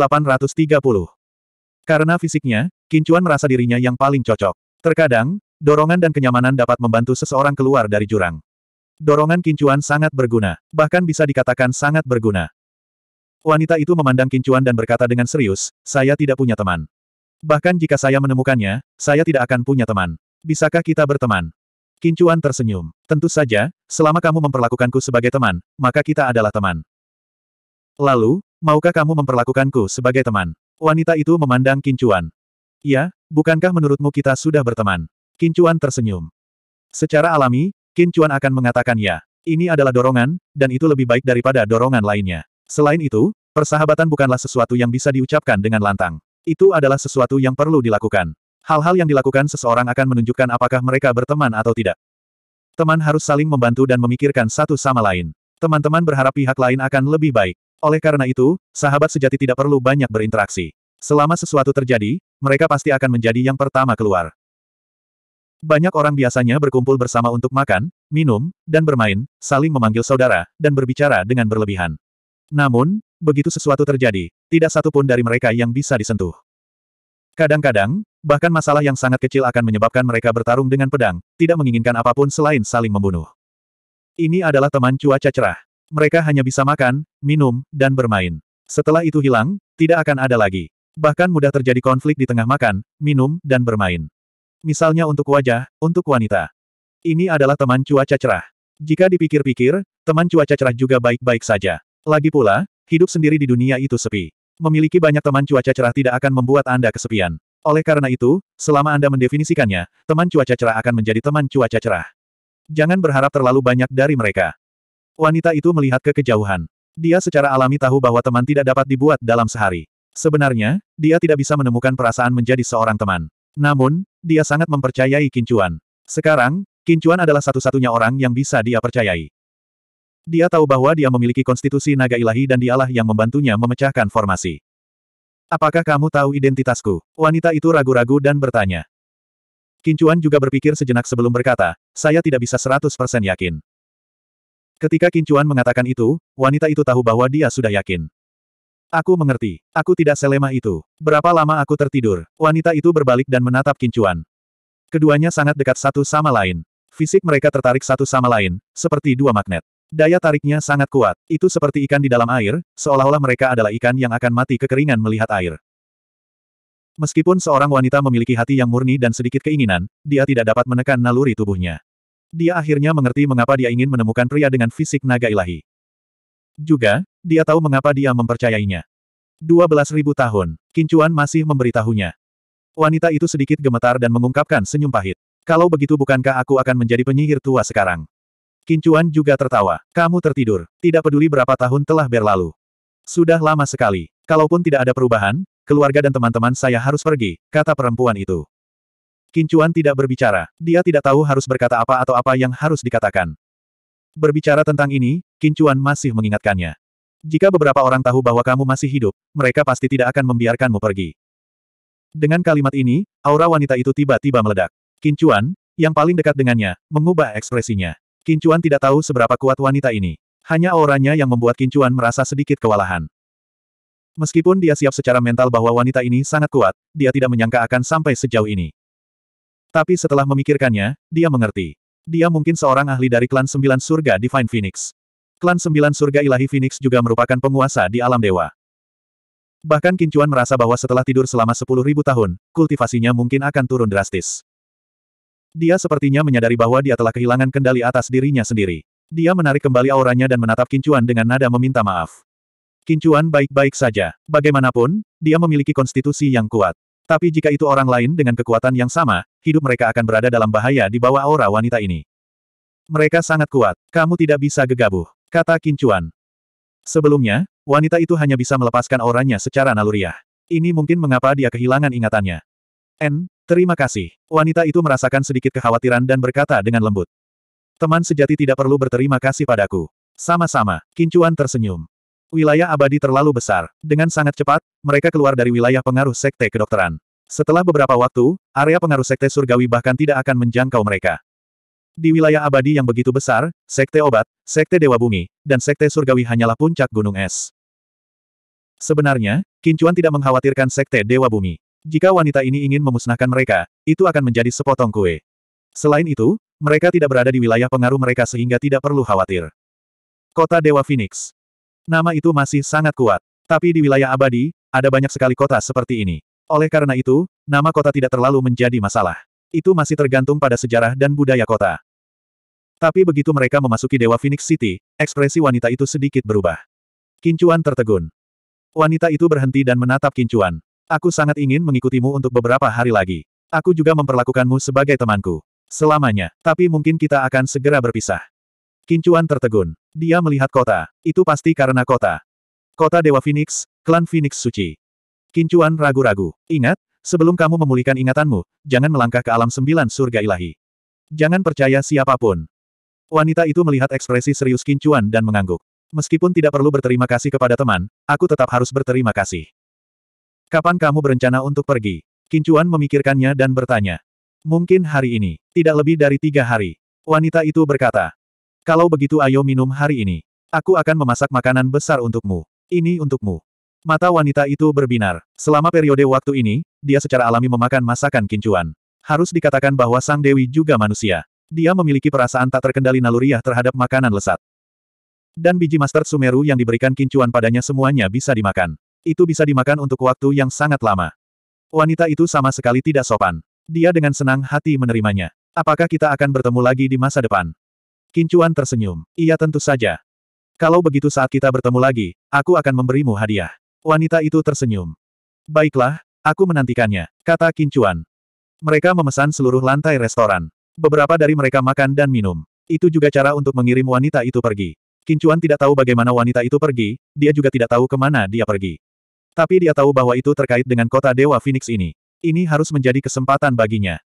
Karena fisiknya, Kincuan merasa dirinya yang paling cocok. Terkadang, dorongan dan kenyamanan dapat membantu seseorang keluar dari jurang. Dorongan kincuan sangat berguna, bahkan bisa dikatakan sangat berguna. Wanita itu memandang kincuan dan berkata dengan serius, saya tidak punya teman. Bahkan jika saya menemukannya, saya tidak akan punya teman. Bisakah kita berteman? Kincuan tersenyum. Tentu saja, selama kamu memperlakukanku sebagai teman, maka kita adalah teman. Lalu, maukah kamu memperlakukanku sebagai teman? Wanita itu memandang Kincuan. Ya, bukankah menurutmu kita sudah berteman? Kincuan tersenyum. Secara alami, Qin Chuan akan ya, Ini adalah dorongan, dan itu lebih baik daripada dorongan lainnya. Selain itu, persahabatan bukanlah sesuatu yang bisa diucapkan dengan lantang. Itu adalah sesuatu yang perlu dilakukan. Hal-hal yang dilakukan seseorang akan menunjukkan apakah mereka berteman atau tidak. Teman harus saling membantu dan memikirkan satu sama lain. Teman-teman berharap pihak lain akan lebih baik. Oleh karena itu, sahabat sejati tidak perlu banyak berinteraksi. Selama sesuatu terjadi, mereka pasti akan menjadi yang pertama keluar. Banyak orang biasanya berkumpul bersama untuk makan, minum, dan bermain, saling memanggil saudara, dan berbicara dengan berlebihan. Namun, begitu sesuatu terjadi, tidak satu pun dari mereka yang bisa disentuh. Kadang-kadang, bahkan masalah yang sangat kecil akan menyebabkan mereka bertarung dengan pedang, tidak menginginkan apapun selain saling membunuh. Ini adalah teman cuaca cerah. Mereka hanya bisa makan, minum, dan bermain. Setelah itu hilang, tidak akan ada lagi. Bahkan mudah terjadi konflik di tengah makan, minum, dan bermain. Misalnya untuk wajah, untuk wanita. Ini adalah teman cuaca cerah. Jika dipikir-pikir, teman cuaca cerah juga baik-baik saja. Lagi pula, hidup sendiri di dunia itu sepi. Memiliki banyak teman cuaca cerah tidak akan membuat Anda kesepian. Oleh karena itu, selama Anda mendefinisikannya, teman cuaca cerah akan menjadi teman cuaca cerah. Jangan berharap terlalu banyak dari mereka. Wanita itu melihat ke kejauhan. Dia secara alami tahu bahwa teman tidak dapat dibuat dalam sehari. Sebenarnya, dia tidak bisa menemukan perasaan menjadi seorang teman. Namun, dia sangat mempercayai Kincuan. Sekarang, Kincuan adalah satu-satunya orang yang bisa dia percayai. Dia tahu bahwa dia memiliki konstitusi naga ilahi dan dialah yang membantunya memecahkan formasi. Apakah kamu tahu identitasku? Wanita itu ragu-ragu dan bertanya. Kincuan juga berpikir sejenak sebelum berkata, saya tidak bisa 100% yakin. Ketika Kincuan mengatakan itu, wanita itu tahu bahwa dia sudah yakin. Aku mengerti. Aku tidak selemah itu. Berapa lama aku tertidur, wanita itu berbalik dan menatap kincuan. Keduanya sangat dekat satu sama lain. Fisik mereka tertarik satu sama lain, seperti dua magnet. Daya tariknya sangat kuat, itu seperti ikan di dalam air, seolah-olah mereka adalah ikan yang akan mati kekeringan melihat air. Meskipun seorang wanita memiliki hati yang murni dan sedikit keinginan, dia tidak dapat menekan naluri tubuhnya. Dia akhirnya mengerti mengapa dia ingin menemukan pria dengan fisik naga ilahi. Juga, dia tahu mengapa dia mempercayainya. 12.000 tahun, Kincuan masih memberitahunya. Wanita itu sedikit gemetar dan mengungkapkan senyum pahit. Kalau begitu bukankah aku akan menjadi penyihir tua sekarang? Kincuan juga tertawa. Kamu tertidur. Tidak peduli berapa tahun telah berlalu. Sudah lama sekali. Kalaupun tidak ada perubahan, keluarga dan teman-teman saya harus pergi, kata perempuan itu. Kincuan tidak berbicara. Dia tidak tahu harus berkata apa atau apa yang harus dikatakan. Berbicara tentang ini, Kincuan masih mengingatkannya. Jika beberapa orang tahu bahwa kamu masih hidup, mereka pasti tidak akan membiarkanmu pergi. Dengan kalimat ini, aura wanita itu tiba-tiba meledak. Kincuan, yang paling dekat dengannya, mengubah ekspresinya. Kincuan tidak tahu seberapa kuat wanita ini. Hanya auranya yang membuat Kincuan merasa sedikit kewalahan. Meskipun dia siap secara mental bahwa wanita ini sangat kuat, dia tidak menyangka akan sampai sejauh ini. Tapi setelah memikirkannya, dia mengerti. Dia mungkin seorang ahli dari klan Sembilan Surga Divine Phoenix. Klan Sembilan Surga Ilahi Phoenix juga merupakan penguasa di alam dewa. Bahkan Kincuan merasa bahwa setelah tidur selama sepuluh ribu tahun, kultivasinya mungkin akan turun drastis. Dia sepertinya menyadari bahwa dia telah kehilangan kendali atas dirinya sendiri. Dia menarik kembali auranya dan menatap Kincuan dengan nada meminta maaf. Kincuan baik-baik saja. Bagaimanapun, dia memiliki konstitusi yang kuat. Tapi jika itu orang lain dengan kekuatan yang sama, hidup mereka akan berada dalam bahaya di bawah aura wanita ini. Mereka sangat kuat. Kamu tidak bisa gegabah. Kata Kincuan. Sebelumnya, wanita itu hanya bisa melepaskan auranya secara naluriah. Ini mungkin mengapa dia kehilangan ingatannya. N, terima kasih. Wanita itu merasakan sedikit kekhawatiran dan berkata dengan lembut. Teman sejati tidak perlu berterima kasih padaku. Sama-sama, Kincuan tersenyum. Wilayah abadi terlalu besar. Dengan sangat cepat, mereka keluar dari wilayah pengaruh sekte kedokteran. Setelah beberapa waktu, area pengaruh sekte surgawi bahkan tidak akan menjangkau mereka. Di wilayah abadi yang begitu besar, Sekte Obat, Sekte Dewa Bumi, dan Sekte Surgawi hanyalah puncak gunung es. Sebenarnya, Kincuan tidak mengkhawatirkan Sekte Dewa Bumi. Jika wanita ini ingin memusnahkan mereka, itu akan menjadi sepotong kue. Selain itu, mereka tidak berada di wilayah pengaruh mereka sehingga tidak perlu khawatir. Kota Dewa Phoenix. Nama itu masih sangat kuat. Tapi di wilayah abadi, ada banyak sekali kota seperti ini. Oleh karena itu, nama kota tidak terlalu menjadi masalah. Itu masih tergantung pada sejarah dan budaya kota. Tapi begitu mereka memasuki Dewa Phoenix City, ekspresi wanita itu sedikit berubah. Kincuan tertegun. Wanita itu berhenti dan menatap Kincuan. Aku sangat ingin mengikutimu untuk beberapa hari lagi. Aku juga memperlakukanmu sebagai temanku. Selamanya, tapi mungkin kita akan segera berpisah. Kincuan tertegun. Dia melihat kota. Itu pasti karena kota. Kota Dewa Phoenix, klan Phoenix Suci. Kincuan ragu-ragu. Ingat, sebelum kamu memulihkan ingatanmu, jangan melangkah ke alam sembilan surga ilahi. Jangan percaya siapapun. Wanita itu melihat ekspresi serius Kincuan dan mengangguk. Meskipun tidak perlu berterima kasih kepada teman, aku tetap harus berterima kasih. Kapan kamu berencana untuk pergi? Kincuan memikirkannya dan bertanya. Mungkin hari ini, tidak lebih dari tiga hari. Wanita itu berkata. Kalau begitu ayo minum hari ini. Aku akan memasak makanan besar untukmu. Ini untukmu. Mata wanita itu berbinar. Selama periode waktu ini, dia secara alami memakan masakan kincuan. Harus dikatakan bahwa sang dewi juga manusia. Dia memiliki perasaan tak terkendali naluriah terhadap makanan lesat. Dan biji master Sumeru yang diberikan kincuan padanya semuanya bisa dimakan. Itu bisa dimakan untuk waktu yang sangat lama. Wanita itu sama sekali tidak sopan. Dia dengan senang hati menerimanya. Apakah kita akan bertemu lagi di masa depan? Kincuan tersenyum. Iya tentu saja. Kalau begitu saat kita bertemu lagi, aku akan memberimu hadiah. Wanita itu tersenyum. Baiklah, aku menantikannya, kata Kincuan. Mereka memesan seluruh lantai restoran. Beberapa dari mereka makan dan minum. Itu juga cara untuk mengirim wanita itu pergi. Kincuan tidak tahu bagaimana wanita itu pergi, dia juga tidak tahu kemana dia pergi. Tapi dia tahu bahwa itu terkait dengan kota Dewa Phoenix ini. Ini harus menjadi kesempatan baginya.